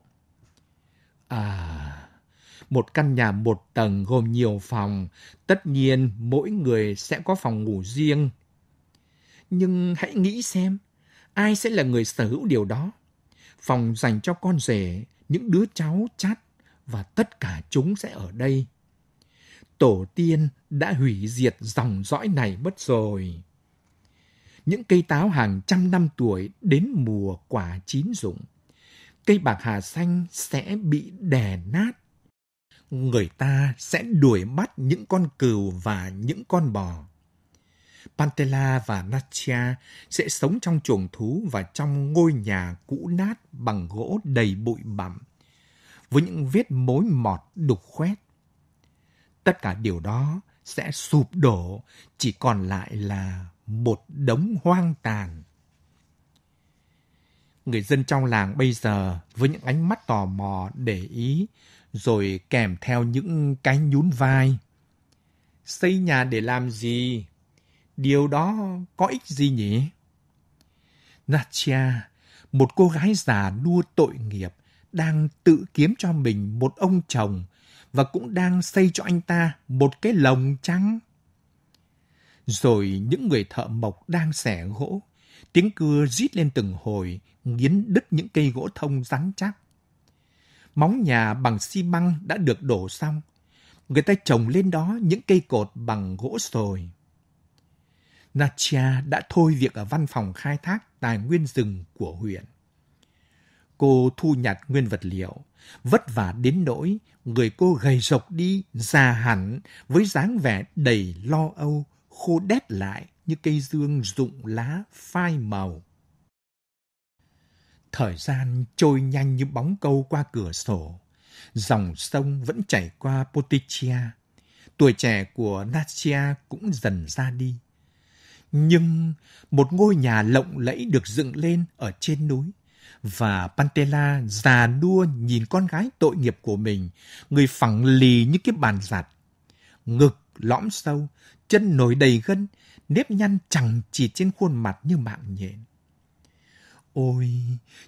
À, một căn nhà một tầng gồm nhiều phòng, tất nhiên mỗi người sẽ có phòng ngủ riêng. Nhưng hãy nghĩ xem, ai sẽ là người sở hữu điều đó? Phòng dành cho con rể, những đứa cháu chắt và tất cả chúng sẽ ở đây. Tổ tiên đã hủy diệt dòng dõi này mất rồi những cây táo hàng trăm năm tuổi đến mùa quả chín rụng. Cây bạc hà xanh sẽ bị đè nát. Người ta sẽ đuổi bắt những con cừu và những con bò. Pantela và Natia sẽ sống trong chuồng thú và trong ngôi nhà cũ nát bằng gỗ đầy bụi bặm, với những vết mối mọt đục khoét. Tất cả điều đó sẽ sụp đổ, chỉ còn lại là một đống hoang tàn. Người dân trong làng bây giờ với những ánh mắt tò mò để ý, rồi kèm theo những cái nhún vai. Xây nhà để làm gì? Điều đó có ích gì nhỉ? Natia, một cô gái già đua tội nghiệp, đang tự kiếm cho mình một ông chồng và cũng đang xây cho anh ta một cái lồng trắng rồi những người thợ mộc đang xẻ gỗ. Tiếng cưa rít lên từng hồi, nghiến đứt những cây gỗ thông rắn chắc. Móng nhà bằng xi măng đã được đổ xong. Người ta trồng lên đó những cây cột bằng gỗ sồi. Natia đã thôi việc ở văn phòng khai thác tài nguyên rừng của huyện. Cô thu nhặt nguyên vật liệu, vất vả đến nỗi người cô gầy rộc đi, già hẳn với dáng vẻ đầy lo âu, khô đét lại như cây dương rụng lá phai màu. Thời gian trôi nhanh như bóng câu qua cửa sổ. Dòng sông vẫn chảy qua Poticia. Tuổi trẻ của Natia cũng dần ra đi. Nhưng một ngôi nhà lộng lẫy được dựng lên ở trên núi và Pantela già nua nhìn con gái tội nghiệp của mình, người phẳng lì như cái bàn giặt. Ngực lõm sâu, chân nổi đầy gân, nếp nhăn chẳng chỉ trên khuôn mặt như mạng nhện. Ôi,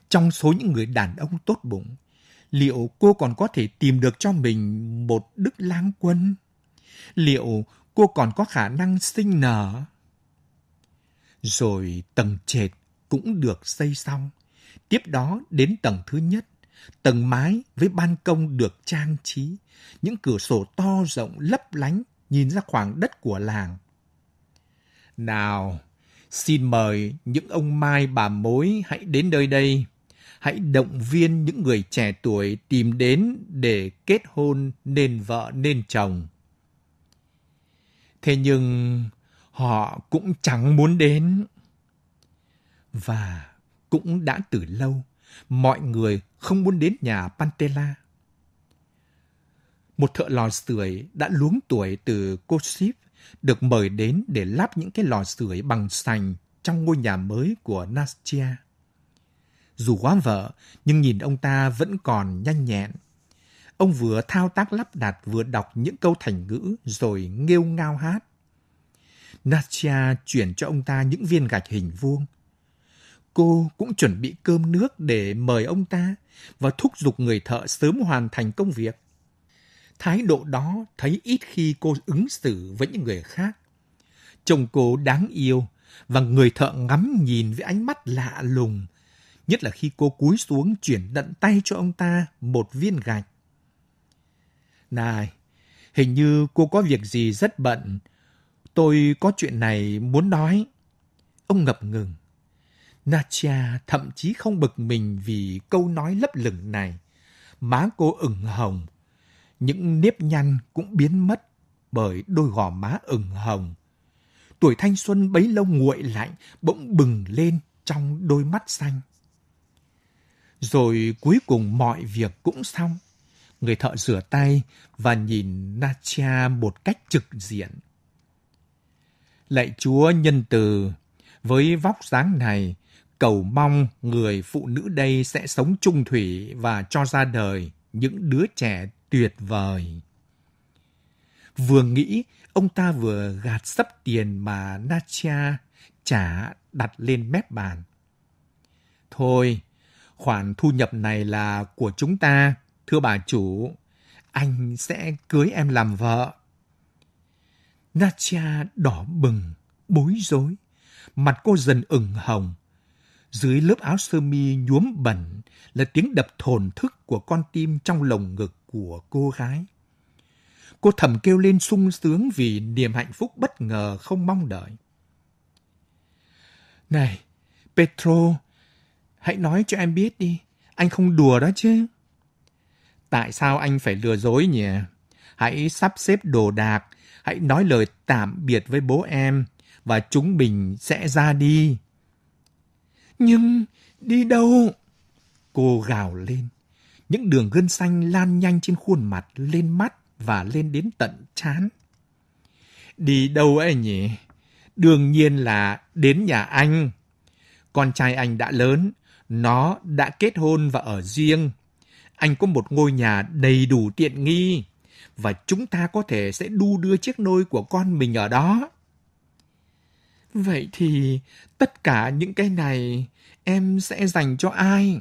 trong số những người đàn ông tốt bụng, liệu cô còn có thể tìm được cho mình một đức lang quân? Liệu cô còn có khả năng sinh nở? Rồi tầng trệt cũng được xây xong. Tiếp đó đến tầng thứ nhất, tầng mái với ban công được trang trí, những cửa sổ to rộng lấp lánh nhìn ra khoảng đất của làng. Nào, xin mời những ông mai bà mối hãy đến nơi đây. Hãy động viên những người trẻ tuổi tìm đến để kết hôn nên vợ nên chồng. Thế nhưng họ cũng chẳng muốn đến. Và cũng đã từ lâu, mọi người không muốn đến nhà Pantela một thợ lò sưởi đã luống tuổi từ Koship được mời đến để lắp những cái lò sưởi bằng sành trong ngôi nhà mới của Nastia. Dù quá vợ, nhưng nhìn ông ta vẫn còn nhanh nhẹn. Ông vừa thao tác lắp đặt vừa đọc những câu thành ngữ rồi nghêu ngao hát. Nastia chuyển cho ông ta những viên gạch hình vuông. Cô cũng chuẩn bị cơm nước để mời ông ta và thúc giục người thợ sớm hoàn thành công việc Thái độ đó thấy ít khi cô ứng xử với những người khác. Chồng cô đáng yêu và người thợ ngắm nhìn với ánh mắt lạ lùng, nhất là khi cô cúi xuống chuyển đận tay cho ông ta một viên gạch. Này, hình như cô có việc gì rất bận. Tôi có chuyện này muốn nói. Ông ngập ngừng. Natia thậm chí không bực mình vì câu nói lấp lửng này. Má cô ửng hồng, những nếp nhăn cũng biến mất bởi đôi gò má ửng hồng. Tuổi thanh xuân bấy lâu nguội lạnh bỗng bừng lên trong đôi mắt xanh. Rồi cuối cùng mọi việc cũng xong. Người thợ rửa tay và nhìn Nacha một cách trực diện. Lạy Chúa nhân từ, với vóc dáng này, cầu mong người phụ nữ đây sẽ sống trung thủy và cho ra đời những đứa trẻ tuyệt vời. Vừa nghĩ, ông ta vừa gạt sắp tiền mà Nacha trả đặt lên mép bàn. Thôi, khoản thu nhập này là của chúng ta, thưa bà chủ. Anh sẽ cưới em làm vợ. Nacha đỏ bừng, bối rối. Mặt cô dần ửng hồng. Dưới lớp áo sơ mi nhuốm bẩn là tiếng đập thồn thức của con tim trong lồng ngực của cô gái. Cô thầm kêu lên sung sướng vì niềm hạnh phúc bất ngờ không mong đợi. Này, Petro, hãy nói cho em biết đi, anh không đùa đó chứ. Tại sao anh phải lừa dối nhỉ? Hãy sắp xếp đồ đạc, hãy nói lời tạm biệt với bố em và chúng mình sẽ ra đi. Nhưng đi đâu? Cô gào lên. Những đường gân xanh lan nhanh trên khuôn mặt, lên mắt và lên đến tận chán. Đi đâu ấy nhỉ? Đương nhiên là đến nhà anh. Con trai anh đã lớn, nó đã kết hôn và ở riêng. Anh có một ngôi nhà đầy đủ tiện nghi và chúng ta có thể sẽ đu đưa chiếc nôi của con mình ở đó. Vậy thì tất cả những cái này em sẽ dành cho ai?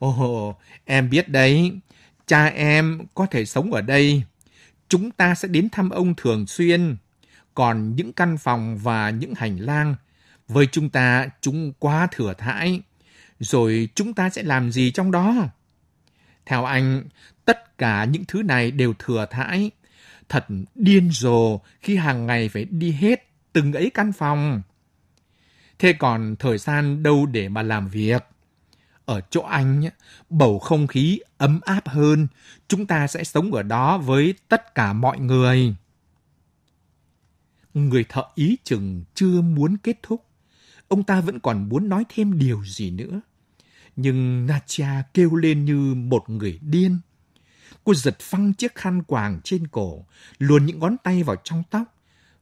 Ồ, em biết đấy, cha em có thể sống ở đây. Chúng ta sẽ đến thăm ông thường xuyên. Còn những căn phòng và những hành lang, với chúng ta chúng quá thừa thãi. Rồi chúng ta sẽ làm gì trong đó? Theo anh, tất cả những thứ này đều thừa thãi. Thật điên rồ khi hàng ngày phải đi hết từng ấy căn phòng. Thế còn thời gian đâu để mà làm việc? ở chỗ Anh bầu không khí ấm áp hơn, chúng ta sẽ sống ở đó với tất cả mọi người. Người thợ ý chừng chưa muốn kết thúc, ông ta vẫn còn muốn nói thêm điều gì nữa. Nhưng Natia kêu lên như một người điên. Cô giật phăng chiếc khăn quàng trên cổ, luồn những ngón tay vào trong tóc.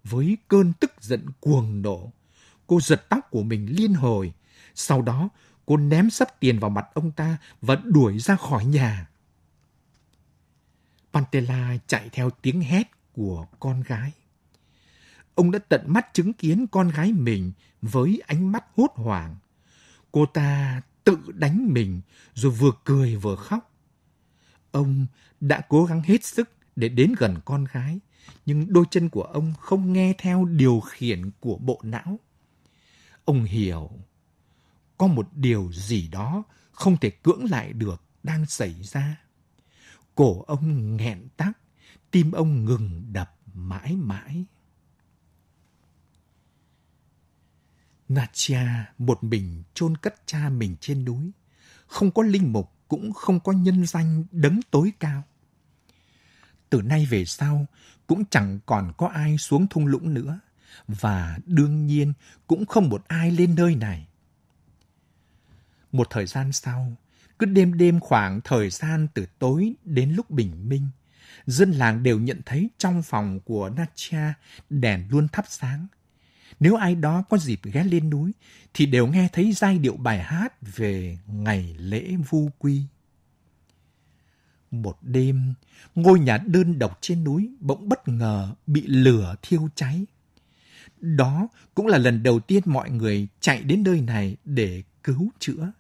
Với cơn tức giận cuồng nộ, cô giật tóc của mình liên hồi. Sau đó, Cô ném sắp tiền vào mặt ông ta và đuổi ra khỏi nhà. Pantela chạy theo tiếng hét của con gái. Ông đã tận mắt chứng kiến con gái mình với ánh mắt hốt hoảng. Cô ta tự đánh mình rồi vừa cười vừa khóc. Ông đã cố gắng hết sức để đến gần con gái, nhưng đôi chân của ông không nghe theo điều khiển của bộ não. Ông hiểu có một điều gì đó không thể cưỡng lại được đang xảy ra. Cổ ông nghẹn tắc, tim ông ngừng đập mãi mãi. Natia một mình chôn cất cha mình trên núi, không có linh mục cũng không có nhân danh đấng tối cao. Từ nay về sau cũng chẳng còn có ai xuống thung lũng nữa và đương nhiên cũng không một ai lên nơi này. Một thời gian sau, cứ đêm đêm khoảng thời gian từ tối đến lúc bình minh, dân làng đều nhận thấy trong phòng của Natcha đèn luôn thắp sáng. Nếu ai đó có dịp ghé lên núi thì đều nghe thấy giai điệu bài hát về ngày lễ vu quy. Một đêm, ngôi nhà đơn độc trên núi bỗng bất ngờ bị lửa thiêu cháy. Đó cũng là lần đầu tiên mọi người chạy đến nơi này để cứu chữa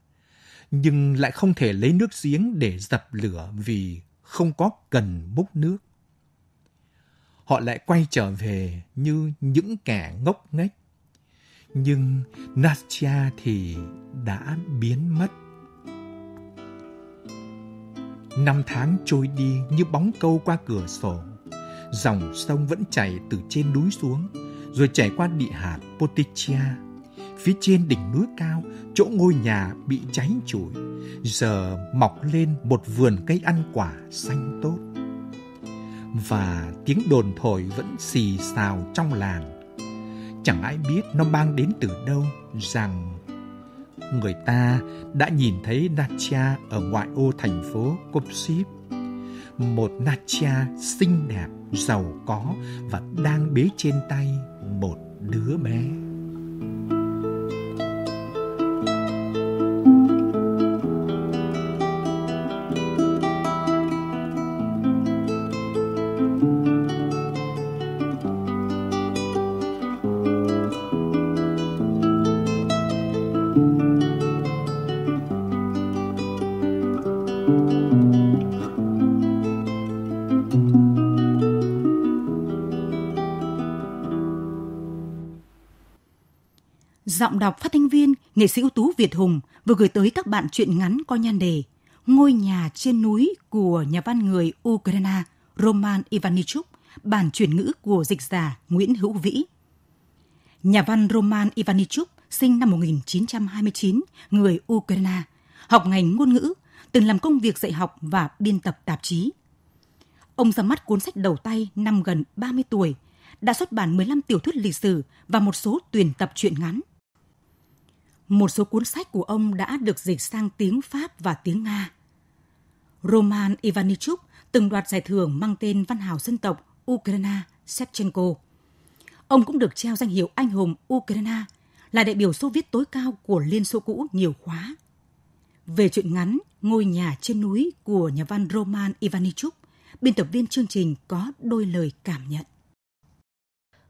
nhưng lại không thể lấy nước giếng để dập lửa vì không có cần múc nước. Họ lại quay trở về như những kẻ ngốc nghếch. Nhưng Nastya thì đã biến mất. Năm tháng trôi đi như bóng câu qua cửa sổ. Dòng sông vẫn chảy từ trên núi xuống, rồi chảy qua địa hạt Potichia Phía trên đỉnh núi cao, chỗ ngôi nhà bị cháy chùi, giờ mọc lên một vườn cây ăn quả xanh tốt. Và tiếng đồn thổi vẫn xì xào trong làng. Chẳng ai biết nó mang đến từ đâu rằng người ta đã nhìn thấy Natia ở ngoại ô thành phố Kopsip. Một Natia xinh đẹp, giàu có và đang bế trên tay một đứa bé. giọng đọc phát thanh viên, nghệ sĩ ưu tú Việt Hùng vừa gửi tới các bạn truyện ngắn có nhan đề Ngôi nhà trên núi của nhà văn người Ukraine Roman Ivanichuk, bản chuyển ngữ của dịch giả Nguyễn Hữu Vĩ. Nhà văn Roman Ivanichuk sinh năm 1929, người Ukraine, học ngành ngôn ngữ, từng làm công việc dạy học và biên tập tạp chí. Ông ra mắt cuốn sách đầu tay năm gần 30 tuổi, đã xuất bản 15 tiểu thuyết lịch sử và một số tuyển tập truyện ngắn một số cuốn sách của ông đã được dịch sang tiếng Pháp và tiếng Nga. Roman Ivanichuk từng đoạt giải thưởng mang tên văn hào dân tộc Ukraine Shevchenko. Ông cũng được treo danh hiệu anh hùng Ukraine, là đại biểu Xô Viết tối cao của Liên Xô cũ nhiều khóa. Về chuyện ngắn Ngôi nhà trên núi của nhà văn Roman Ivanichuk, biên tập viên chương trình có đôi lời cảm nhận.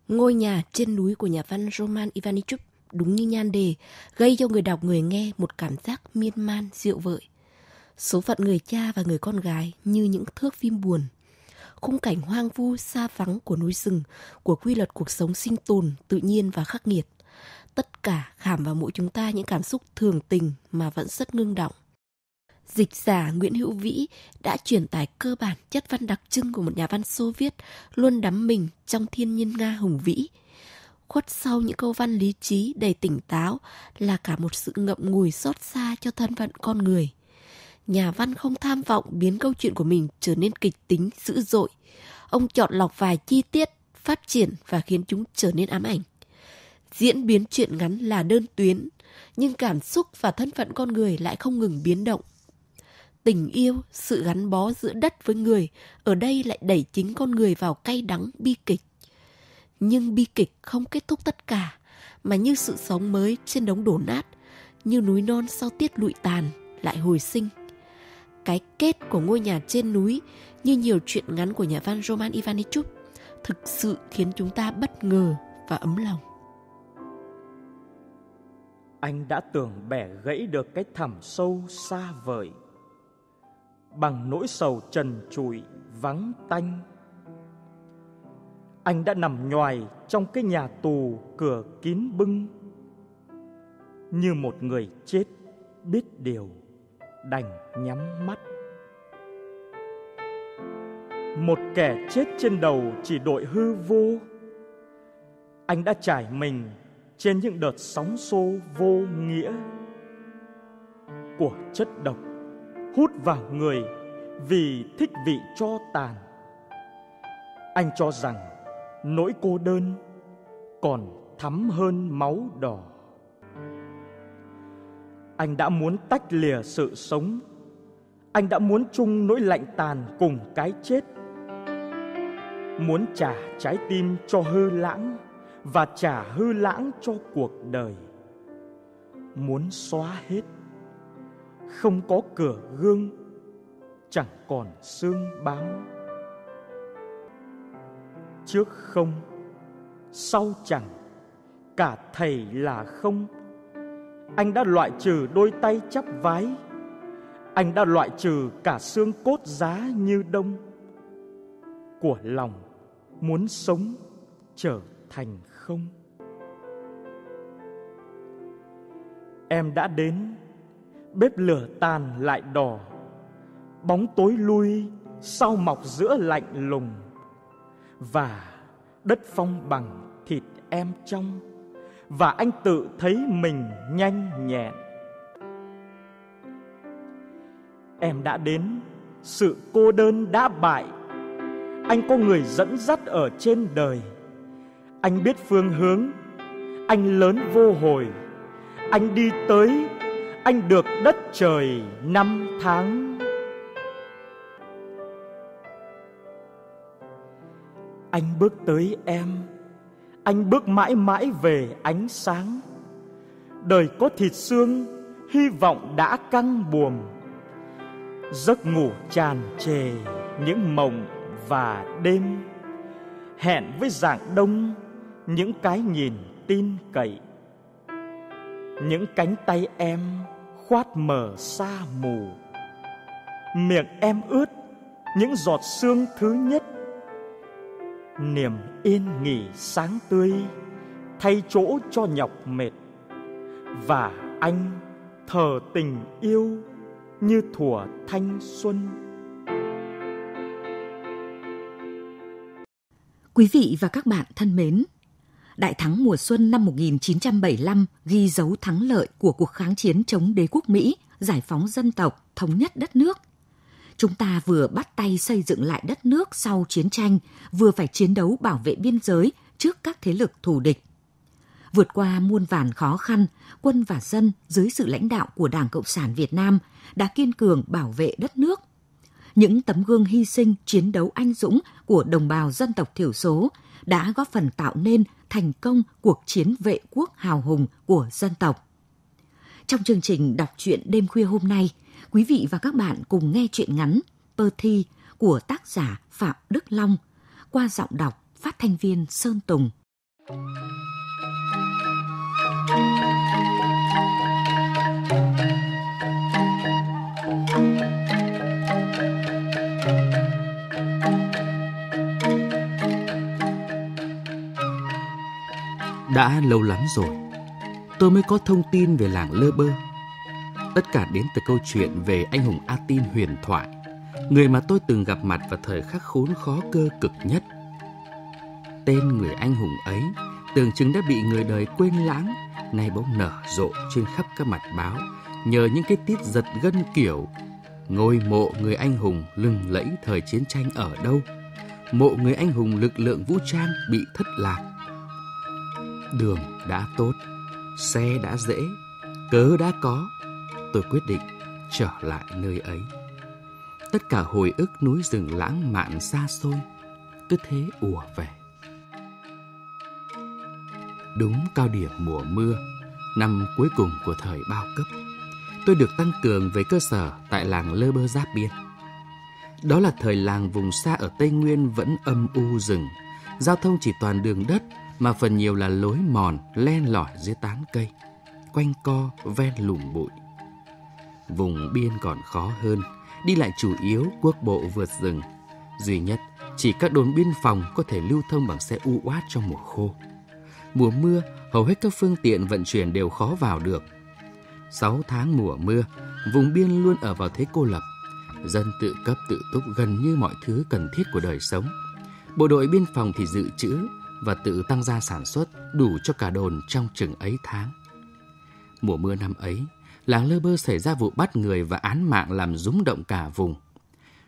Ngôi nhà trên núi của nhà văn Roman Ivanichuk đúng như nhan đề, gây cho người đọc người nghe một cảm giác miên man rượu vợi. Số phận người cha và người con gái như những thước phim buồn. Khung cảnh hoang vu xa vắng của núi rừng, của quy luật cuộc sống sinh tồn, tự nhiên và khắc nghiệt. Tất cả khảm vào mỗi chúng ta những cảm xúc thường tình mà vẫn rất ngưng động. Dịch giả Nguyễn Hữu Vĩ đã truyền tải cơ bản chất văn đặc trưng của một nhà văn Xô Viết luôn đắm mình trong thiên nhiên Nga hùng vĩ, khuất sau những câu văn lý trí đầy tỉnh táo là cả một sự ngậm ngùi xót xa cho thân phận con người. Nhà văn không tham vọng biến câu chuyện của mình trở nên kịch tính, dữ dội. Ông chọn lọc vài chi tiết, phát triển và khiến chúng trở nên ám ảnh. Diễn biến chuyện ngắn là đơn tuyến, nhưng cảm xúc và thân phận con người lại không ngừng biến động. Tình yêu, sự gắn bó giữa đất với người, ở đây lại đẩy chính con người vào cay đắng, bi kịch nhưng bi kịch không kết thúc tất cả mà như sự sống mới trên đống đổ nát như núi non sau tiết lụi tàn lại hồi sinh cái kết của ngôi nhà trên núi như nhiều chuyện ngắn của nhà văn Roman Ivanichuk thực sự khiến chúng ta bất ngờ và ấm lòng. Anh đã tưởng bẻ gãy được cái thẳm sâu xa vời bằng nỗi sầu trần trụi vắng tanh anh đã nằm nhoài trong cái nhà tù cửa kín bưng như một người chết biết điều đành nhắm mắt một kẻ chết trên đầu chỉ đội hư vô anh đã trải mình trên những đợt sóng xô vô nghĩa của chất độc hút vào người vì thích vị cho tàn anh cho rằng nỗi cô đơn còn thắm hơn máu đỏ anh đã muốn tách lìa sự sống anh đã muốn chung nỗi lạnh tàn cùng cái chết muốn trả trái tim cho hư lãng và trả hư lãng cho cuộc đời muốn xóa hết không có cửa gương chẳng còn xương bám trước không sau chẳng cả thầy là không anh đã loại trừ đôi tay chắp vái anh đã loại trừ cả xương cốt giá như đông của lòng muốn sống trở thành không em đã đến bếp lửa tàn lại đỏ bóng tối lui sau mọc giữa lạnh lùng và đất phong bằng thịt em trong và anh tự thấy mình nhanh nhẹn em đã đến sự cô đơn đã bại anh có người dẫn dắt ở trên đời anh biết phương hướng anh lớn vô hồi anh đi tới anh được đất trời năm tháng anh bước tới em anh bước mãi mãi về ánh sáng đời có thịt xương hy vọng đã căng buồm giấc ngủ tràn trề những mộng và đêm hẹn với dạng đông những cái nhìn tin cậy những cánh tay em khoát mở xa mù miệng em ướt những giọt sương thứ nhất niềm yên nghỉ sáng tươi thay chỗ cho nhọc mệt và anh thờ tình yêu như thủa thanh xuân Quý vị và các bạn thân mến, Đại thắng mùa xuân năm 1975 ghi dấu thắng lợi của cuộc kháng chiến chống đế quốc Mỹ, giải phóng dân tộc, thống nhất đất nước Chúng ta vừa bắt tay xây dựng lại đất nước sau chiến tranh, vừa phải chiến đấu bảo vệ biên giới trước các thế lực thù địch. Vượt qua muôn vàn khó khăn, quân và dân dưới sự lãnh đạo của Đảng Cộng sản Việt Nam đã kiên cường bảo vệ đất nước. Những tấm gương hy sinh chiến đấu anh dũng của đồng bào dân tộc thiểu số đã góp phần tạo nên thành công cuộc chiến vệ quốc hào hùng của dân tộc. Trong chương trình đọc truyện đêm khuya hôm nay, Quý vị và các bạn cùng nghe truyện ngắn Pơ Thi của tác giả Phạm Đức Long qua giọng đọc phát thanh viên Sơn Tùng. Đã lâu lắm rồi, tôi mới có thông tin về làng Lơ Bơ Tất cả đến từ câu chuyện về anh hùng A tin huyền thoại, người mà tôi từng gặp mặt vào thời khắc khốn khó cơ cực nhất. Tên người anh hùng ấy tưởng chừng đã bị người đời quên lãng, nay bỗng nở rộ trên khắp các mặt báo nhờ những cái tiết giật gân kiểu ngôi mộ người anh hùng lừng lẫy thời chiến tranh ở đâu mộ người anh hùng lực lượng vũ trang bị thất lạc đường đã tốt xe đã dễ cớ đã có tôi quyết định trở lại nơi ấy. Tất cả hồi ức núi rừng lãng mạn xa xôi cứ thế ùa về. Đúng cao điểm mùa mưa, năm cuối cùng của thời bao cấp, tôi được tăng cường về cơ sở tại làng Lơ Bơ Giáp Biên. Đó là thời làng vùng xa ở Tây Nguyên vẫn âm u rừng, giao thông chỉ toàn đường đất mà phần nhiều là lối mòn len lỏi dưới tán cây, quanh co ven lùm bụi Vùng biên còn khó hơn, đi lại chủ yếu quốc bộ vượt rừng. Duy nhất, chỉ các đồn biên phòng có thể lưu thông bằng xe u uát trong mùa khô. Mùa mưa, hầu hết các phương tiện vận chuyển đều khó vào được. sáu tháng mùa mưa, vùng biên luôn ở vào thế cô lập. Dân tự cấp tự túc gần như mọi thứ cần thiết của đời sống. Bộ đội biên phòng thì dự trữ và tự tăng gia sản xuất đủ cho cả đồn trong chừng ấy tháng. Mùa mưa năm ấy, làng Lơ Bơ xảy ra vụ bắt người và án mạng làm rúng động cả vùng.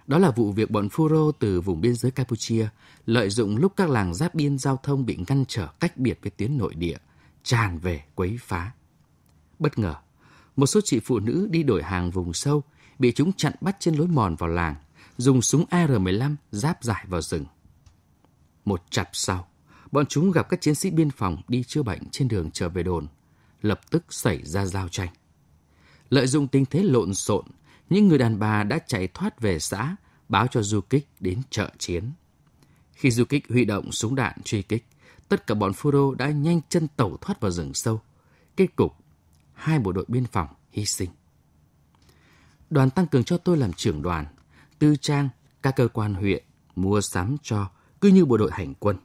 Đó là vụ việc bọn Phu Furo từ vùng biên giới Campuchia lợi dụng lúc các làng giáp biên giao thông bị ngăn trở cách biệt với tuyến nội địa, tràn về quấy phá. Bất ngờ, một số chị phụ nữ đi đổi hàng vùng sâu bị chúng chặn bắt trên lối mòn vào làng, dùng súng AR-15 giáp giải vào rừng. Một chặp sau, bọn chúng gặp các chiến sĩ biên phòng đi chữa bệnh trên đường trở về đồn, lập tức xảy ra giao tranh. Lợi dụng tình thế lộn xộn, những người đàn bà đã chạy thoát về xã, báo cho du kích đến trợ chiến. Khi du kích huy động súng đạn truy kích, tất cả bọn Furo đã nhanh chân tẩu thoát vào rừng sâu. Kết cục, hai bộ đội biên phòng hy sinh. Đoàn tăng cường cho tôi làm trưởng đoàn, tư trang, các cơ quan huyện, mua sắm cho, cứ như bộ đội hành quân.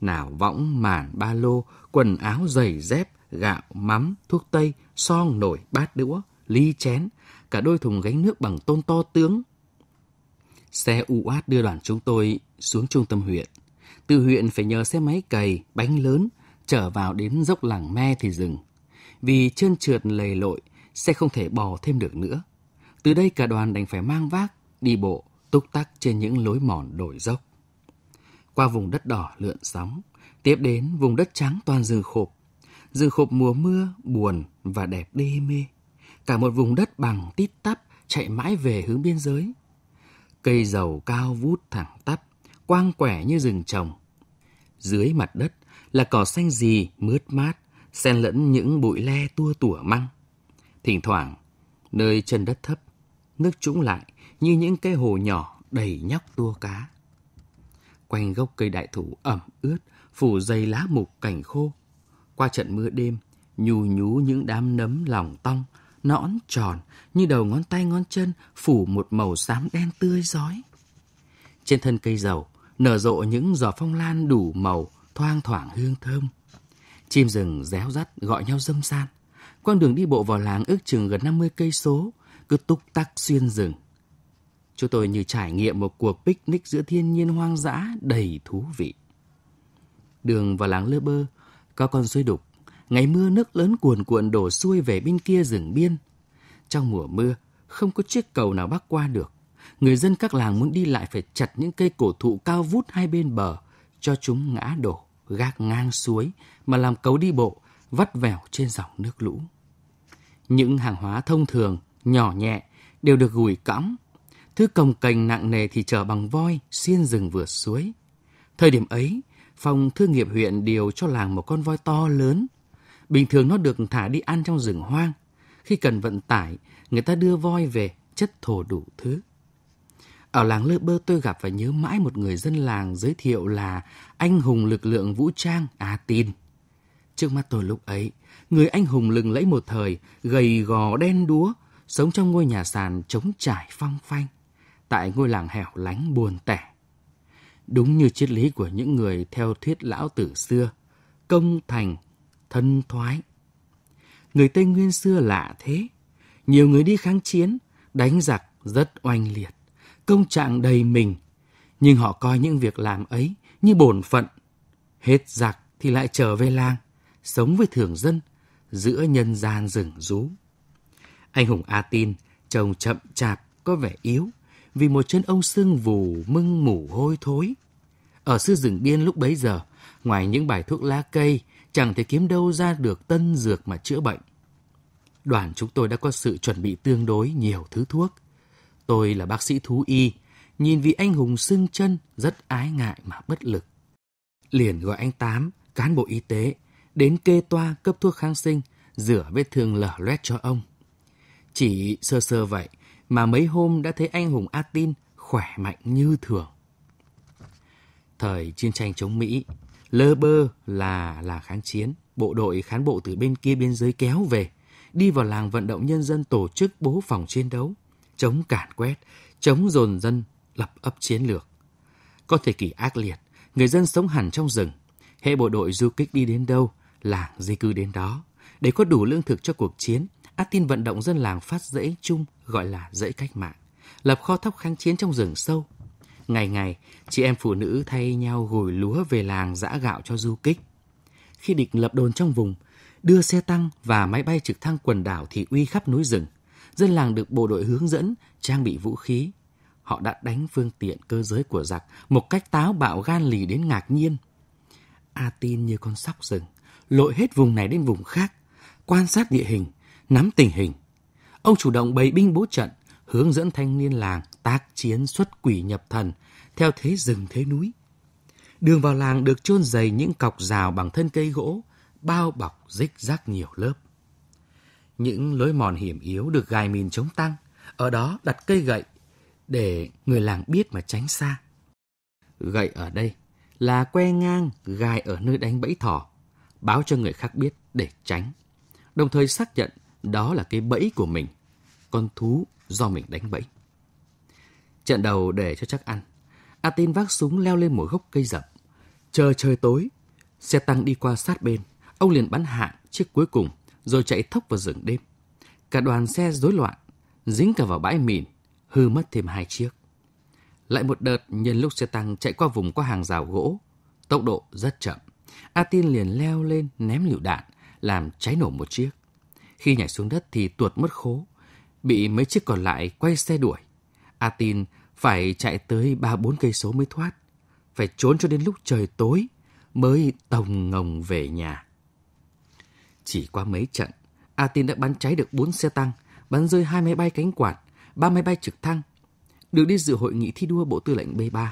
Nào võng, màn, ba lô, quần áo, giày, dép, gạo, mắm, thuốc tây, son, nổi, bát đũa – ly chén, cả đôi thùng gánh nước bằng tôn to tướng. Xe u át đưa đoàn chúng tôi xuống trung tâm huyện. Từ huyện phải nhờ xe máy cày, bánh lớn, trở vào đến dốc làng me thì dừng. Vì trơn trượt lầy lội, xe không thể bò thêm được nữa. Từ đây cả đoàn đành phải mang vác, đi bộ, túc tắc trên những lối mòn đổi dốc. Qua vùng đất đỏ lượn sóng, tiếp đến vùng đất trắng toàn rừng khộp. Rừng khộp mùa mưa, buồn và đẹp đê mê cả một vùng đất bằng tít tắp chạy mãi về hướng biên giới. Cây dầu cao vút thẳng tắp, quang quẻ như rừng trồng. Dưới mặt đất là cỏ xanh gì mướt mát, xen lẫn những bụi le tua tủa măng. Thỉnh thoảng, nơi chân đất thấp, nước trũng lại như những cái hồ nhỏ đầy nhóc tua cá. Quanh gốc cây đại thụ ẩm ướt, phủ dày lá mục cảnh khô. Qua trận mưa đêm, nhù nhú những đám nấm lòng tong nõn tròn như đầu ngón tay ngón chân phủ một màu xám đen tươi giói Trên thân cây dầu nở rộ những giò phong lan đủ màu thoang thoảng hương thơm. Chim rừng réo rắt gọi nhau dâm san. Quang đường đi bộ vào làng ước chừng gần 50 cây số, cứ túc tắc xuyên rừng. Chúng tôi như trải nghiệm một cuộc picnic giữa thiên nhiên hoang dã đầy thú vị. Đường vào làng Lơ Bơ có con suối đục Ngày mưa nước lớn cuồn cuộn đổ xuôi về bên kia rừng biên. Trong mùa mưa, không có chiếc cầu nào bắc qua được. Người dân các làng muốn đi lại phải chặt những cây cổ thụ cao vút hai bên bờ, cho chúng ngã đổ, gác ngang suối, mà làm cầu đi bộ, vắt vẻo trên dòng nước lũ. Những hàng hóa thông thường, nhỏ nhẹ, đều được gùi cõng. Thứ cồng cành nặng nề thì chở bằng voi, xuyên rừng vượt suối. Thời điểm ấy, phòng thương nghiệp huyện điều cho làng một con voi to lớn, Bình thường nó được thả đi ăn trong rừng hoang. Khi cần vận tải, người ta đưa voi về chất thổ đủ thứ. Ở làng Lơ Bơ tôi gặp và nhớ mãi một người dân làng giới thiệu là anh hùng lực lượng vũ trang a tin. Trước mắt tôi lúc ấy, người anh hùng lừng lẫy một thời, gầy gò đen đúa, sống trong ngôi nhà sàn trống trải phong phanh, tại ngôi làng hẻo lánh buồn tẻ. Đúng như triết lý của những người theo thuyết lão tử xưa, công thành thân thoái. Người Tây Nguyên xưa lạ thế. Nhiều người đi kháng chiến, đánh giặc rất oanh liệt, công trạng đầy mình. Nhưng họ coi những việc làm ấy như bổn phận. Hết giặc thì lại trở về làng, sống với thường dân, giữa nhân gian rừng rú. Anh hùng A Tin, chồng chậm chạp, có vẻ yếu, vì một chân ông sưng vù mưng mủ hôi thối. Ở xứ rừng biên lúc bấy giờ, ngoài những bài thuốc lá cây chẳng thể kiếm đâu ra được tân dược mà chữa bệnh. Đoàn chúng tôi đã có sự chuẩn bị tương đối nhiều thứ thuốc. Tôi là bác sĩ thú y, nhìn vị anh hùng sưng chân rất ái ngại mà bất lực. Liền gọi anh Tám, cán bộ y tế, đến kê toa cấp thuốc kháng sinh, rửa vết thương lở loét cho ông. Chỉ sơ sơ vậy mà mấy hôm đã thấy anh hùng A tin khỏe mạnh như thường. Thời chiến tranh chống Mỹ, Lơ bơ là là kháng chiến, bộ đội khán bộ từ bên kia biên giới kéo về, đi vào làng vận động nhân dân tổ chức bố phòng chiến đấu, chống cản quét, chống dồn dân, lập ấp chiến lược. Có thể kỳ ác liệt, người dân sống hẳn trong rừng, hệ bộ đội du kích đi đến đâu, làng di cư đến đó, để có đủ lương thực cho cuộc chiến, át tin vận động dân làng phát rễ chung gọi là rễ cách mạng, lập kho thóc kháng chiến trong rừng sâu, Ngày ngày, chị em phụ nữ thay nhau gùi lúa về làng giã gạo cho du kích. Khi địch lập đồn trong vùng, đưa xe tăng và máy bay trực thăng quần đảo thì uy khắp núi rừng. Dân làng được bộ đội hướng dẫn, trang bị vũ khí. Họ đã đánh phương tiện cơ giới của giặc một cách táo bạo gan lì đến ngạc nhiên. A tin như con sóc rừng, lội hết vùng này đến vùng khác, quan sát địa hình, nắm tình hình. Ông chủ động bày binh bố trận, hướng dẫn thanh niên làng tác chiến xuất quỷ nhập thần, theo thế rừng thế núi. Đường vào làng được chôn dày những cọc rào bằng thân cây gỗ, bao bọc rích rác nhiều lớp. Những lối mòn hiểm yếu được gài mìn chống tăng, ở đó đặt cây gậy để người làng biết mà tránh xa. Gậy ở đây là que ngang gài ở nơi đánh bẫy thỏ, báo cho người khác biết để tránh, đồng thời xác nhận đó là cái bẫy của mình. Con thú do mình đánh bẫy. Trận đầu để cho chắc ăn, Atin vác súng leo lên một gốc cây rậm. Chờ trời tối, xe tăng đi qua sát bên, ông liền bắn hạ chiếc cuối cùng rồi chạy thốc vào rừng đêm. Cả đoàn xe rối loạn, dính cả vào bãi mìn, hư mất thêm hai chiếc. Lại một đợt nhân lúc xe tăng chạy qua vùng có hàng rào gỗ, tốc độ rất chậm. Atin liền leo lên ném lựu đạn, làm cháy nổ một chiếc. Khi nhảy xuống đất thì tuột mất khố, bị mấy chiếc còn lại quay xe đuổi. A Tin phải chạy tới ba bốn cây số mới thoát, phải trốn cho đến lúc trời tối mới tòng ngồng về nhà. Chỉ qua mấy trận, A Tin đã bắn cháy được 4 xe tăng, bắn rơi hai máy bay cánh quạt, ba máy bay trực thăng, được đi dự hội nghị thi đua Bộ Tư lệnh B3.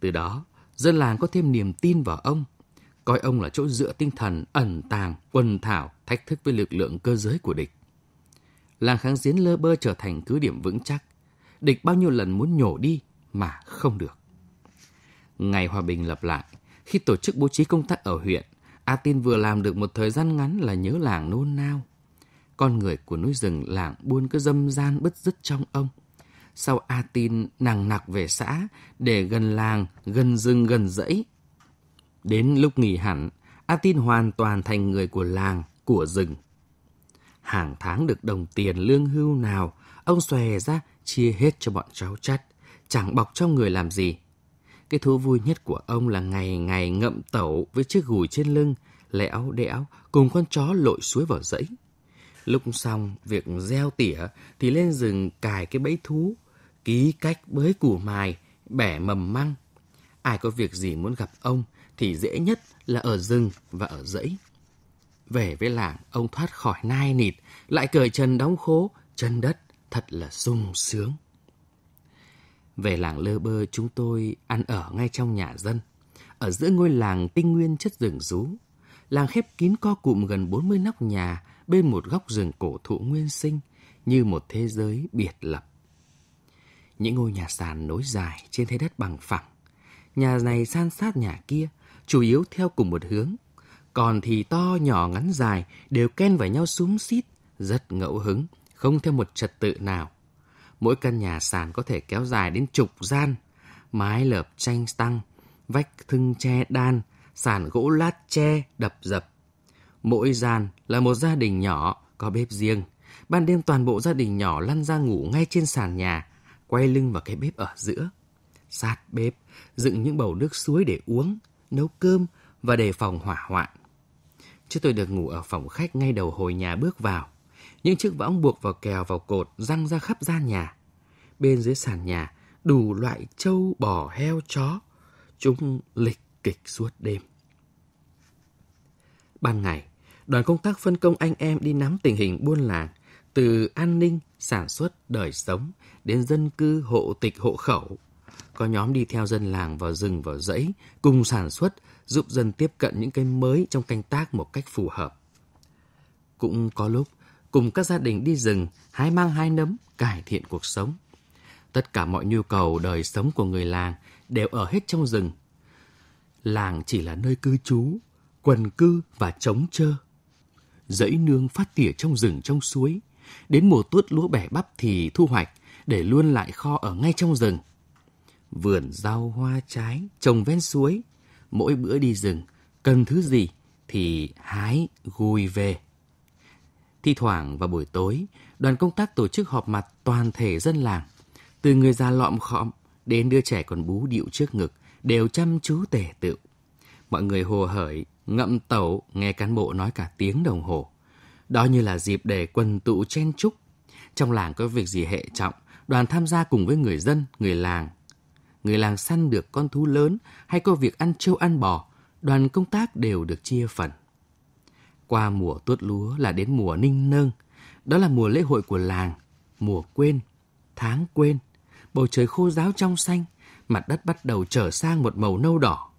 Từ đó, dân làng có thêm niềm tin vào ông, coi ông là chỗ dựa tinh thần ẩn tàng, quần thảo, thách thức với lực lượng cơ giới của địch làng kháng chiến lơ bơ trở thành cứ điểm vững chắc. Địch bao nhiêu lần muốn nhổ đi mà không được. Ngày hòa bình lập lại, khi tổ chức bố trí công tác ở huyện, A Tin vừa làm được một thời gian ngắn là nhớ làng nôn nao. Con người của núi rừng làng buôn cứ dâm gian bứt rứt trong ông. Sau A Tin nàng nặc về xã để gần làng, gần rừng, gần dãy. Đến lúc nghỉ hẳn, A Tin hoàn toàn thành người của làng, của rừng hàng tháng được đồng tiền lương hưu nào, ông xòe ra chia hết cho bọn cháu chắt, chẳng bọc trong người làm gì. Cái thú vui nhất của ông là ngày ngày ngậm tẩu với chiếc gùi trên lưng, lẽo đẽo cùng con chó lội suối vào dãy. Lúc xong việc gieo tỉa thì lên rừng cài cái bẫy thú, ký cách bới củ mài, bẻ mầm măng. Ai có việc gì muốn gặp ông thì dễ nhất là ở rừng và ở dãy. Về với làng, ông thoát khỏi nai nịt, lại cởi chân đóng khố, chân đất thật là sung sướng. Về làng lơ bơ chúng tôi ăn ở ngay trong nhà dân, ở giữa ngôi làng tinh nguyên chất rừng rú. Làng khép kín co cụm gần 40 nóc nhà bên một góc rừng cổ thụ nguyên sinh như một thế giới biệt lập. Những ngôi nhà sàn nối dài trên thế đất bằng phẳng. Nhà này san sát nhà kia, chủ yếu theo cùng một hướng – còn thì to nhỏ ngắn dài đều ken vào nhau xúm xít, rất ngẫu hứng, không theo một trật tự nào. Mỗi căn nhà sàn có thể kéo dài đến chục gian, mái lợp tranh tăng, vách thưng tre đan, sàn gỗ lát tre đập dập. Mỗi gian là một gia đình nhỏ có bếp riêng. Ban đêm toàn bộ gia đình nhỏ lăn ra ngủ ngay trên sàn nhà, quay lưng vào cái bếp ở giữa. Sát bếp, dựng những bầu nước suối để uống, nấu cơm và đề phòng hỏa hoạn chứ tôi được ngủ ở phòng khách ngay đầu hồi nhà bước vào. Những chiếc võng buộc vào kèo vào cột răng ra khắp gian nhà. Bên dưới sàn nhà, đủ loại trâu, bò, heo, chó. Chúng lịch kịch suốt đêm. Ban ngày, đoàn công tác phân công anh em đi nắm tình hình buôn làng, từ an ninh, sản xuất, đời sống đến dân cư, hộ tịch, hộ khẩu. Có nhóm đi theo dân làng vào rừng vào dãy, cùng sản xuất, giúp dân tiếp cận những cái mới trong canh tác một cách phù hợp. Cũng có lúc, cùng các gia đình đi rừng, hái mang hai nấm, cải thiện cuộc sống. Tất cả mọi nhu cầu đời sống của người làng đều ở hết trong rừng. Làng chỉ là nơi cư trú, quần cư và trống trơ. Dãy nương phát tỉa trong rừng trong suối, đến mùa tuốt lúa bẻ bắp thì thu hoạch để luôn lại kho ở ngay trong rừng. Vườn rau hoa trái trồng ven suối mỗi bữa đi rừng, cần thứ gì thì hái gùi về. Thi thoảng vào buổi tối, đoàn công tác tổ chức họp mặt toàn thể dân làng. Từ người già lọm khọm đến đứa trẻ còn bú điệu trước ngực đều chăm chú tể tựu. Mọi người hồ hởi, ngậm tẩu nghe cán bộ nói cả tiếng đồng hồ. Đó như là dịp để quần tụ chen chúc. Trong làng có việc gì hệ trọng, đoàn tham gia cùng với người dân, người làng người làng săn được con thú lớn hay có việc ăn trâu ăn bò, đoàn công tác đều được chia phần. Qua mùa tuốt lúa là đến mùa ninh nâng, đó là mùa lễ hội của làng, mùa quên, tháng quên, bầu trời khô giáo trong xanh, mặt đất bắt đầu trở sang một màu nâu đỏ.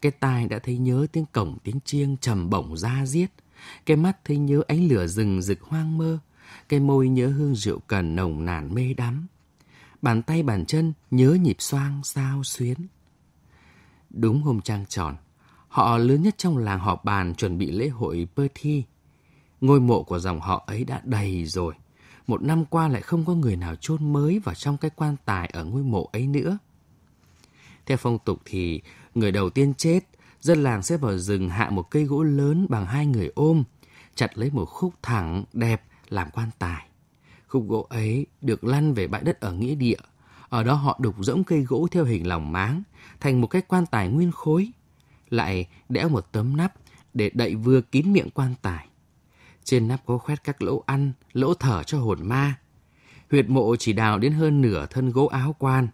Cái tai đã thấy nhớ tiếng cổng tiếng chiêng trầm bổng ra giết cái mắt thấy nhớ ánh lửa rừng rực hoang mơ, cái môi nhớ hương rượu cần nồng nàn mê đắm, bàn tay bàn chân nhớ nhịp xoang sao xuyến. Đúng hôm trang tròn, họ lớn nhất trong làng họ bàn chuẩn bị lễ hội pơ thi. Ngôi mộ của dòng họ ấy đã đầy rồi. Một năm qua lại không có người nào chôn mới vào trong cái quan tài ở ngôi mộ ấy nữa. Theo phong tục thì người đầu tiên chết, dân làng sẽ vào rừng hạ một cây gỗ lớn bằng hai người ôm, chặt lấy một khúc thẳng đẹp làm quan tài. Khúc gỗ ấy được lăn về bãi đất ở nghĩa địa. Ở đó họ đục rỗng cây gỗ theo hình lòng máng, thành một cái quan tài nguyên khối. Lại đẽo một tấm nắp để đậy vừa kín miệng quan tài. Trên nắp có khoét các lỗ ăn, lỗ thở cho hồn ma. Huyệt mộ chỉ đào đến hơn nửa thân gỗ áo quan.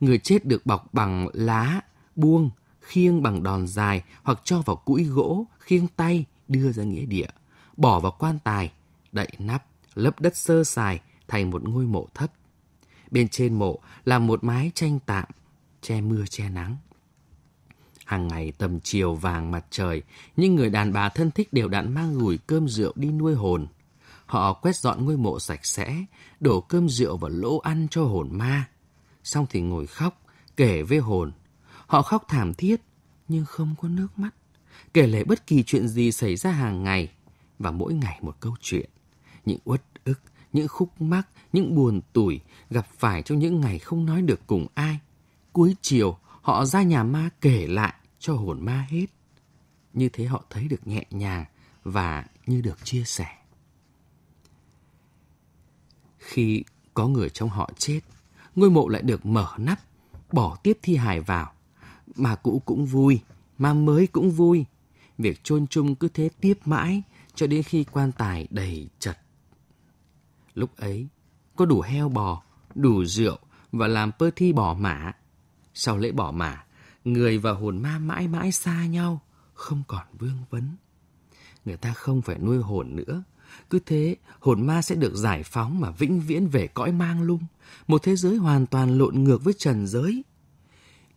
Người chết được bọc bằng lá, buông, khiêng bằng đòn dài hoặc cho vào củi gỗ, khiêng tay, đưa ra nghĩa địa, bỏ vào quan tài, đậy nắp lấp đất sơ sài thành một ngôi mộ thấp. Bên trên mộ là một mái tranh tạm, che mưa che nắng. Hàng ngày tầm chiều vàng mặt trời, những người đàn bà thân thích đều đặn mang gửi cơm rượu đi nuôi hồn. Họ quét dọn ngôi mộ sạch sẽ, đổ cơm rượu vào lỗ ăn cho hồn ma. Xong thì ngồi khóc, kể với hồn. Họ khóc thảm thiết, nhưng không có nước mắt. Kể lại bất kỳ chuyện gì xảy ra hàng ngày, và mỗi ngày một câu chuyện những uất ức, những khúc mắc, những buồn tủi gặp phải trong những ngày không nói được cùng ai. Cuối chiều, họ ra nhà ma kể lại cho hồn ma hết. Như thế họ thấy được nhẹ nhàng và như được chia sẻ. Khi có người trong họ chết, ngôi mộ lại được mở nắp, bỏ tiếp thi hài vào. Mà cũ cũng vui, mà mới cũng vui. Việc chôn chung cứ thế tiếp mãi cho đến khi quan tài đầy chật Lúc ấy, có đủ heo bò, đủ rượu và làm pơ thi bỏ mã. Sau lễ bỏ mã, người và hồn ma mãi mãi xa nhau, không còn vương vấn. Người ta không phải nuôi hồn nữa. Cứ thế, hồn ma sẽ được giải phóng mà vĩnh viễn về cõi mang lung, một thế giới hoàn toàn lộn ngược với trần giới.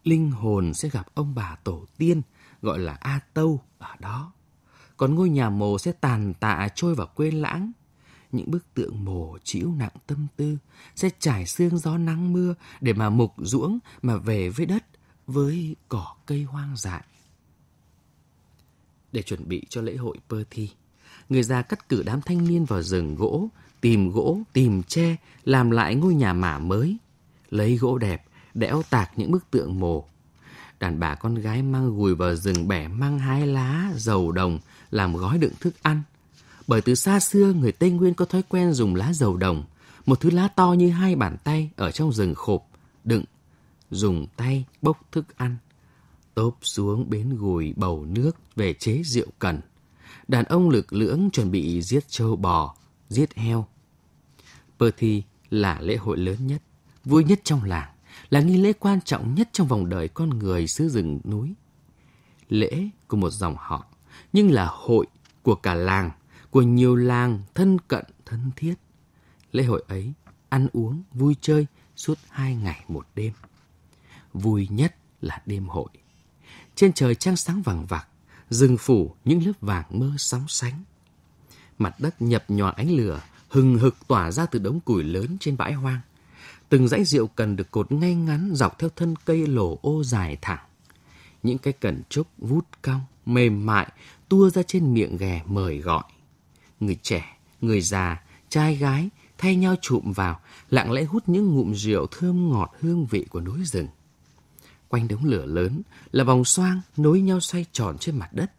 Linh hồn sẽ gặp ông bà tổ tiên, gọi là A Tâu, ở đó. Còn ngôi nhà mồ sẽ tàn tạ trôi vào quên lãng, những bức tượng mồ chịu nặng tâm tư, sẽ trải xương gió nắng mưa để mà mục ruỗng mà về với đất, với cỏ cây hoang dại. Để chuẩn bị cho lễ hội Pơ Thi, người già cắt cử đám thanh niên vào rừng gỗ, tìm gỗ, tìm tre, làm lại ngôi nhà mả mới. Lấy gỗ đẹp, đẽo tạc những bức tượng mồ. Đàn bà con gái mang gùi vào rừng bẻ mang hai lá, dầu đồng, làm gói đựng thức ăn – bởi từ xa xưa người Tây Nguyên có thói quen dùng lá dầu đồng, một thứ lá to như hai bàn tay ở trong rừng khộp, đựng, dùng tay bốc thức ăn. Tốp xuống bến gùi bầu nước về chế rượu cần. Đàn ông lực lưỡng chuẩn bị giết trâu bò, giết heo. pơ thi là lễ hội lớn nhất, vui nhất trong làng, là nghi lễ quan trọng nhất trong vòng đời con người xứ rừng núi. Lễ của một dòng họ, nhưng là hội của cả làng của nhiều làng thân cận thân thiết. Lễ hội ấy ăn uống, vui chơi suốt hai ngày một đêm. Vui nhất là đêm hội. Trên trời trăng sáng vàng vạc rừng phủ những lớp vàng mơ sóng sánh. Mặt đất nhập nhòa ánh lửa, hừng hực tỏa ra từ đống củi lớn trên bãi hoang. Từng dãy rượu cần được cột ngay ngắn dọc theo thân cây lổ ô dài thẳng. Những cái cần trúc vút cong, mềm mại, tua ra trên miệng ghè mời gọi người trẻ, người già, trai gái thay nhau chụm vào, lặng lẽ hút những ngụm rượu thơm ngọt hương vị của núi rừng. Quanh đống lửa lớn là vòng xoang nối nhau xoay tròn trên mặt đất.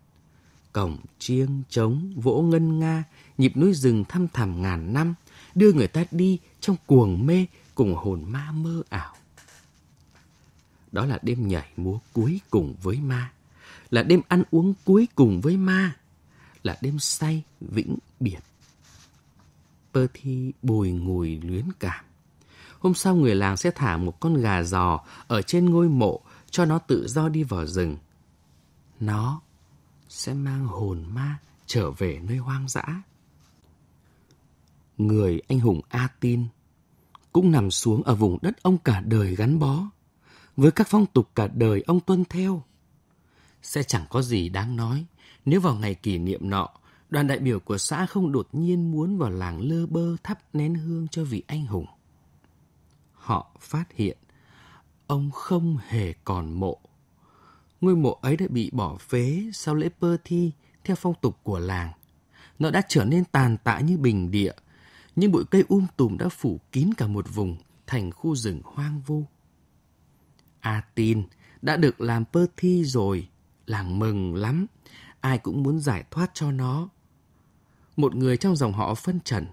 Cổng, chiêng, trống, vỗ ngân nga, nhịp núi rừng thăm thẳm ngàn năm, đưa người ta đi trong cuồng mê cùng hồn ma mơ ảo. Đó là đêm nhảy múa cuối cùng với ma, là đêm ăn uống cuối cùng với ma là đêm say vĩnh biệt. Perthy bồi ngồi luyến cảm. Hôm sau người làng sẽ thả một con gà giò ở trên ngôi mộ cho nó tự do đi vào rừng. Nó sẽ mang hồn ma trở về nơi hoang dã. Người anh hùng A Tin cũng nằm xuống ở vùng đất ông cả đời gắn bó, với các phong tục cả đời ông tuân theo. Sẽ chẳng có gì đáng nói nếu vào ngày kỷ niệm nọ, đoàn đại biểu của xã không đột nhiên muốn vào làng lơ bơ thắp nén hương cho vị anh hùng. Họ phát hiện ông không hề còn mộ. Ngôi mộ ấy đã bị bỏ phế sau lễ pơ thi theo phong tục của làng. Nó đã trở nên tàn tạ như bình địa, nhưng bụi cây um tùm đã phủ kín cả một vùng thành khu rừng hoang vu. A tin đã được làm pơ thi rồi, làng mừng lắm ai cũng muốn giải thoát cho nó. Một người trong dòng họ phân trần.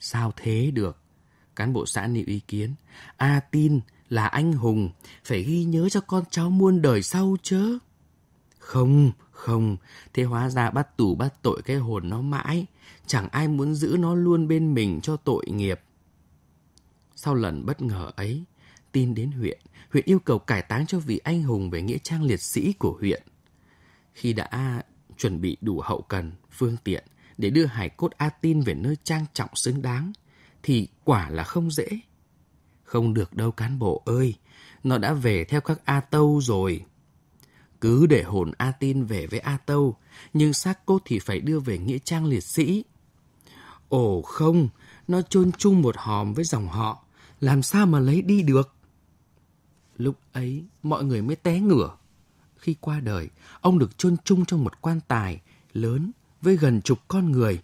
Sao thế được? Cán bộ xã nêu ý kiến. A tin là anh hùng, phải ghi nhớ cho con cháu muôn đời sau chớ. Không, không, thế hóa ra bắt tù bắt tội cái hồn nó mãi, chẳng ai muốn giữ nó luôn bên mình cho tội nghiệp. Sau lần bất ngờ ấy, tin đến huyện, huyện yêu cầu cải táng cho vị anh hùng về nghĩa trang liệt sĩ của huyện khi đã chuẩn bị đủ hậu cần, phương tiện để đưa hải cốt A Tin về nơi trang trọng xứng đáng, thì quả là không dễ. Không được đâu cán bộ ơi, nó đã về theo các A Tâu rồi. Cứ để hồn A Tin về với A Tâu, nhưng xác cốt thì phải đưa về Nghĩa Trang liệt sĩ. Ồ không, nó chôn chung một hòm với dòng họ, làm sao mà lấy đi được? Lúc ấy, mọi người mới té ngửa, khi qua đời, ông được chôn chung trong một quan tài lớn với gần chục con người.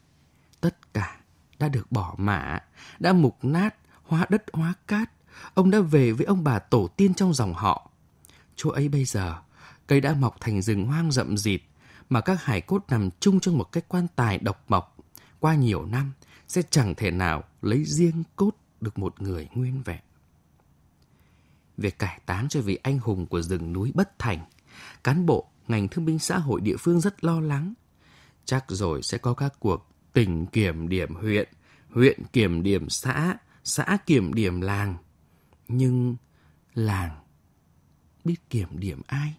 Tất cả đã được bỏ mạ, đã mục nát, hóa đất hóa cát. Ông đã về với ông bà tổ tiên trong dòng họ. Chỗ ấy bây giờ, cây đã mọc thành rừng hoang rậm rịt, mà các hải cốt nằm chung trong một cái quan tài độc mộc. Qua nhiều năm, sẽ chẳng thể nào lấy riêng cốt được một người nguyên vẹn. Việc cải táng cho vị anh hùng của rừng núi bất thành – Cán bộ, ngành thương binh xã hội địa phương rất lo lắng. Chắc rồi sẽ có các cuộc tỉnh kiểm điểm huyện, huyện kiểm điểm xã, xã kiểm điểm làng. Nhưng làng biết kiểm điểm ai?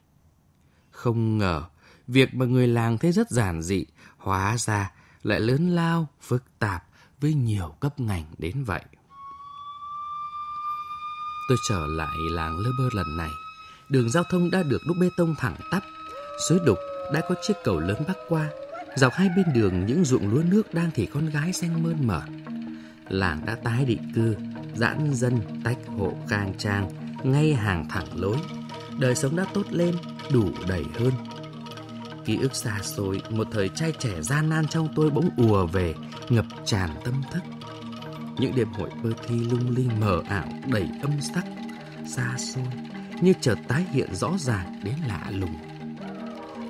Không ngờ, việc mà người làng thấy rất giản dị, hóa ra lại lớn lao, phức tạp với nhiều cấp ngành đến vậy. Tôi trở lại làng Lơ Bơ lần này đường giao thông đã được đúc bê tông thẳng tắp. Suối đục đã có chiếc cầu lớn bắc qua. Dọc hai bên đường những ruộng lúa nước đang thì con gái xanh mơn mởn. Làng đã tái định cư, giãn dân, tách hộ khang trang, ngay hàng thẳng lối. Đời sống đã tốt lên, đủ đầy hơn. Ký ức xa xôi, một thời trai trẻ gian nan trong tôi bỗng ùa về, ngập tràn tâm thức. Những đêm hội bơ thi lung linh mờ ảo đầy âm sắc, xa xôi, như chợt tái hiện rõ ràng đến lạ lùng.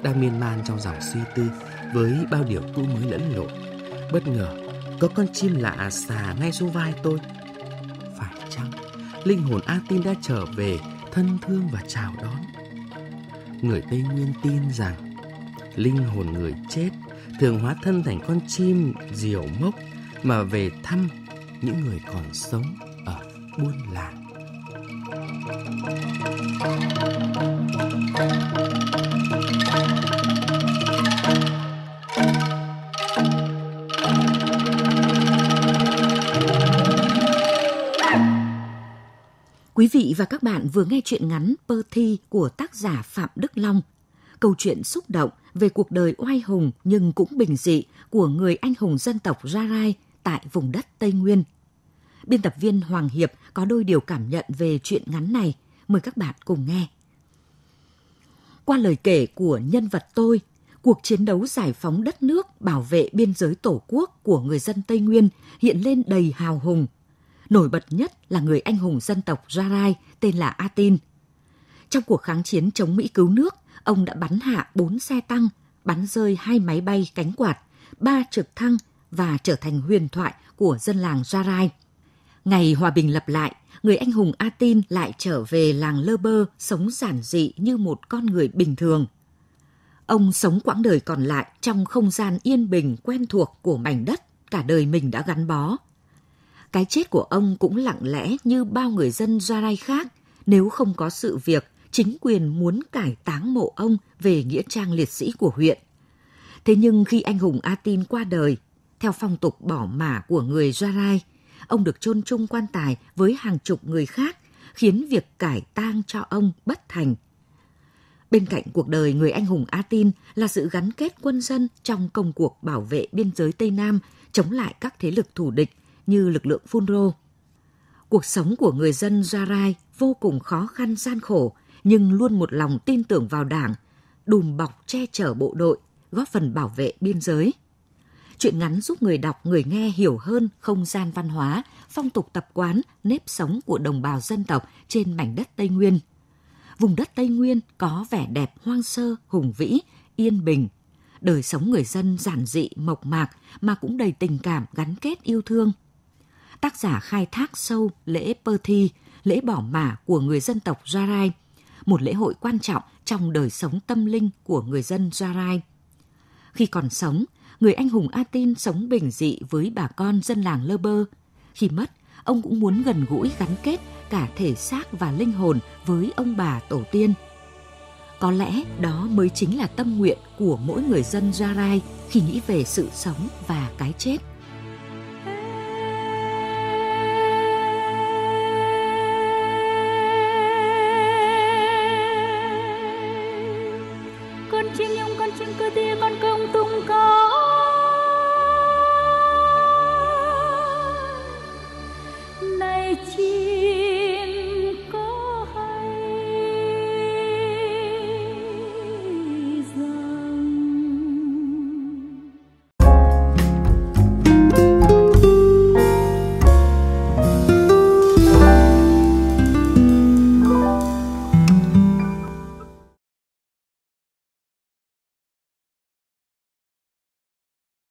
Đang miên man trong dòng suy tư với bao điều cũ mới lẫn lộn, bất ngờ có con chim lạ xà ngay xuống vai tôi. Phải chăng linh hồn A Tin đã trở về thân thương và chào đón? Người Tây Nguyên tin rằng linh hồn người chết thường hóa thân thành con chim diều mốc mà về thăm những người còn sống ở buôn làng. Quý vị và các bạn vừa nghe chuyện ngắn Pơ Thi của tác giả Phạm Đức Long. Câu chuyện xúc động về cuộc đời oai hùng nhưng cũng bình dị của người anh hùng dân tộc ra Rai tại vùng đất Tây Nguyên – biên tập viên Hoàng Hiệp có đôi điều cảm nhận về chuyện ngắn này. Mời các bạn cùng nghe. Qua lời kể của nhân vật tôi, cuộc chiến đấu giải phóng đất nước, bảo vệ biên giới tổ quốc của người dân Tây Nguyên hiện lên đầy hào hùng. Nổi bật nhất là người anh hùng dân tộc Jarai tên là Atin. Trong cuộc kháng chiến chống Mỹ cứu nước, ông đã bắn hạ 4 xe tăng, bắn rơi hai máy bay cánh quạt, ba trực thăng và trở thành huyền thoại của dân làng Jarai. Ngày hòa bình lập lại, người anh hùng A Tin lại trở về làng Lơ Bơ sống giản dị như một con người bình thường. Ông sống quãng đời còn lại trong không gian yên bình quen thuộc của mảnh đất cả đời mình đã gắn bó. Cái chết của ông cũng lặng lẽ như bao người dân Gia Rai khác nếu không có sự việc chính quyền muốn cải táng mộ ông về nghĩa trang liệt sĩ của huyện. Thế nhưng khi anh hùng A Tin qua đời, theo phong tục bỏ mả của người Gia Rai – ông được chôn chung quan tài với hàng chục người khác, khiến việc cải tang cho ông bất thành. Bên cạnh cuộc đời người anh hùng A Tin là sự gắn kết quân dân trong công cuộc bảo vệ biên giới Tây Nam chống lại các thế lực thù địch như lực lượng Phun Rô. Cuộc sống của người dân Gia Rai vô cùng khó khăn gian khổ nhưng luôn một lòng tin tưởng vào đảng, đùm bọc che chở bộ đội, góp phần bảo vệ biên giới. Chuyện ngắn giúp người đọc, người nghe hiểu hơn không gian văn hóa, phong tục tập quán, nếp sống của đồng bào dân tộc trên mảnh đất Tây Nguyên. Vùng đất Tây Nguyên có vẻ đẹp hoang sơ, hùng vĩ, yên bình. Đời sống người dân giản dị, mộc mạc mà cũng đầy tình cảm gắn kết yêu thương. Tác giả khai thác sâu lễ Pơ Thi, lễ bỏ mả của người dân tộc gia Jarai, một lễ hội quan trọng trong đời sống tâm linh của người dân gia Jarai. Khi còn sống, người anh hùng A Tin sống bình dị với bà con dân làng Lơ Bơ. Khi mất, ông cũng muốn gần gũi gắn kết cả thể xác và linh hồn với ông bà tổ tiên. Có lẽ đó mới chính là tâm nguyện của mỗi người dân Gia Rai khi nghĩ về sự sống và cái chết.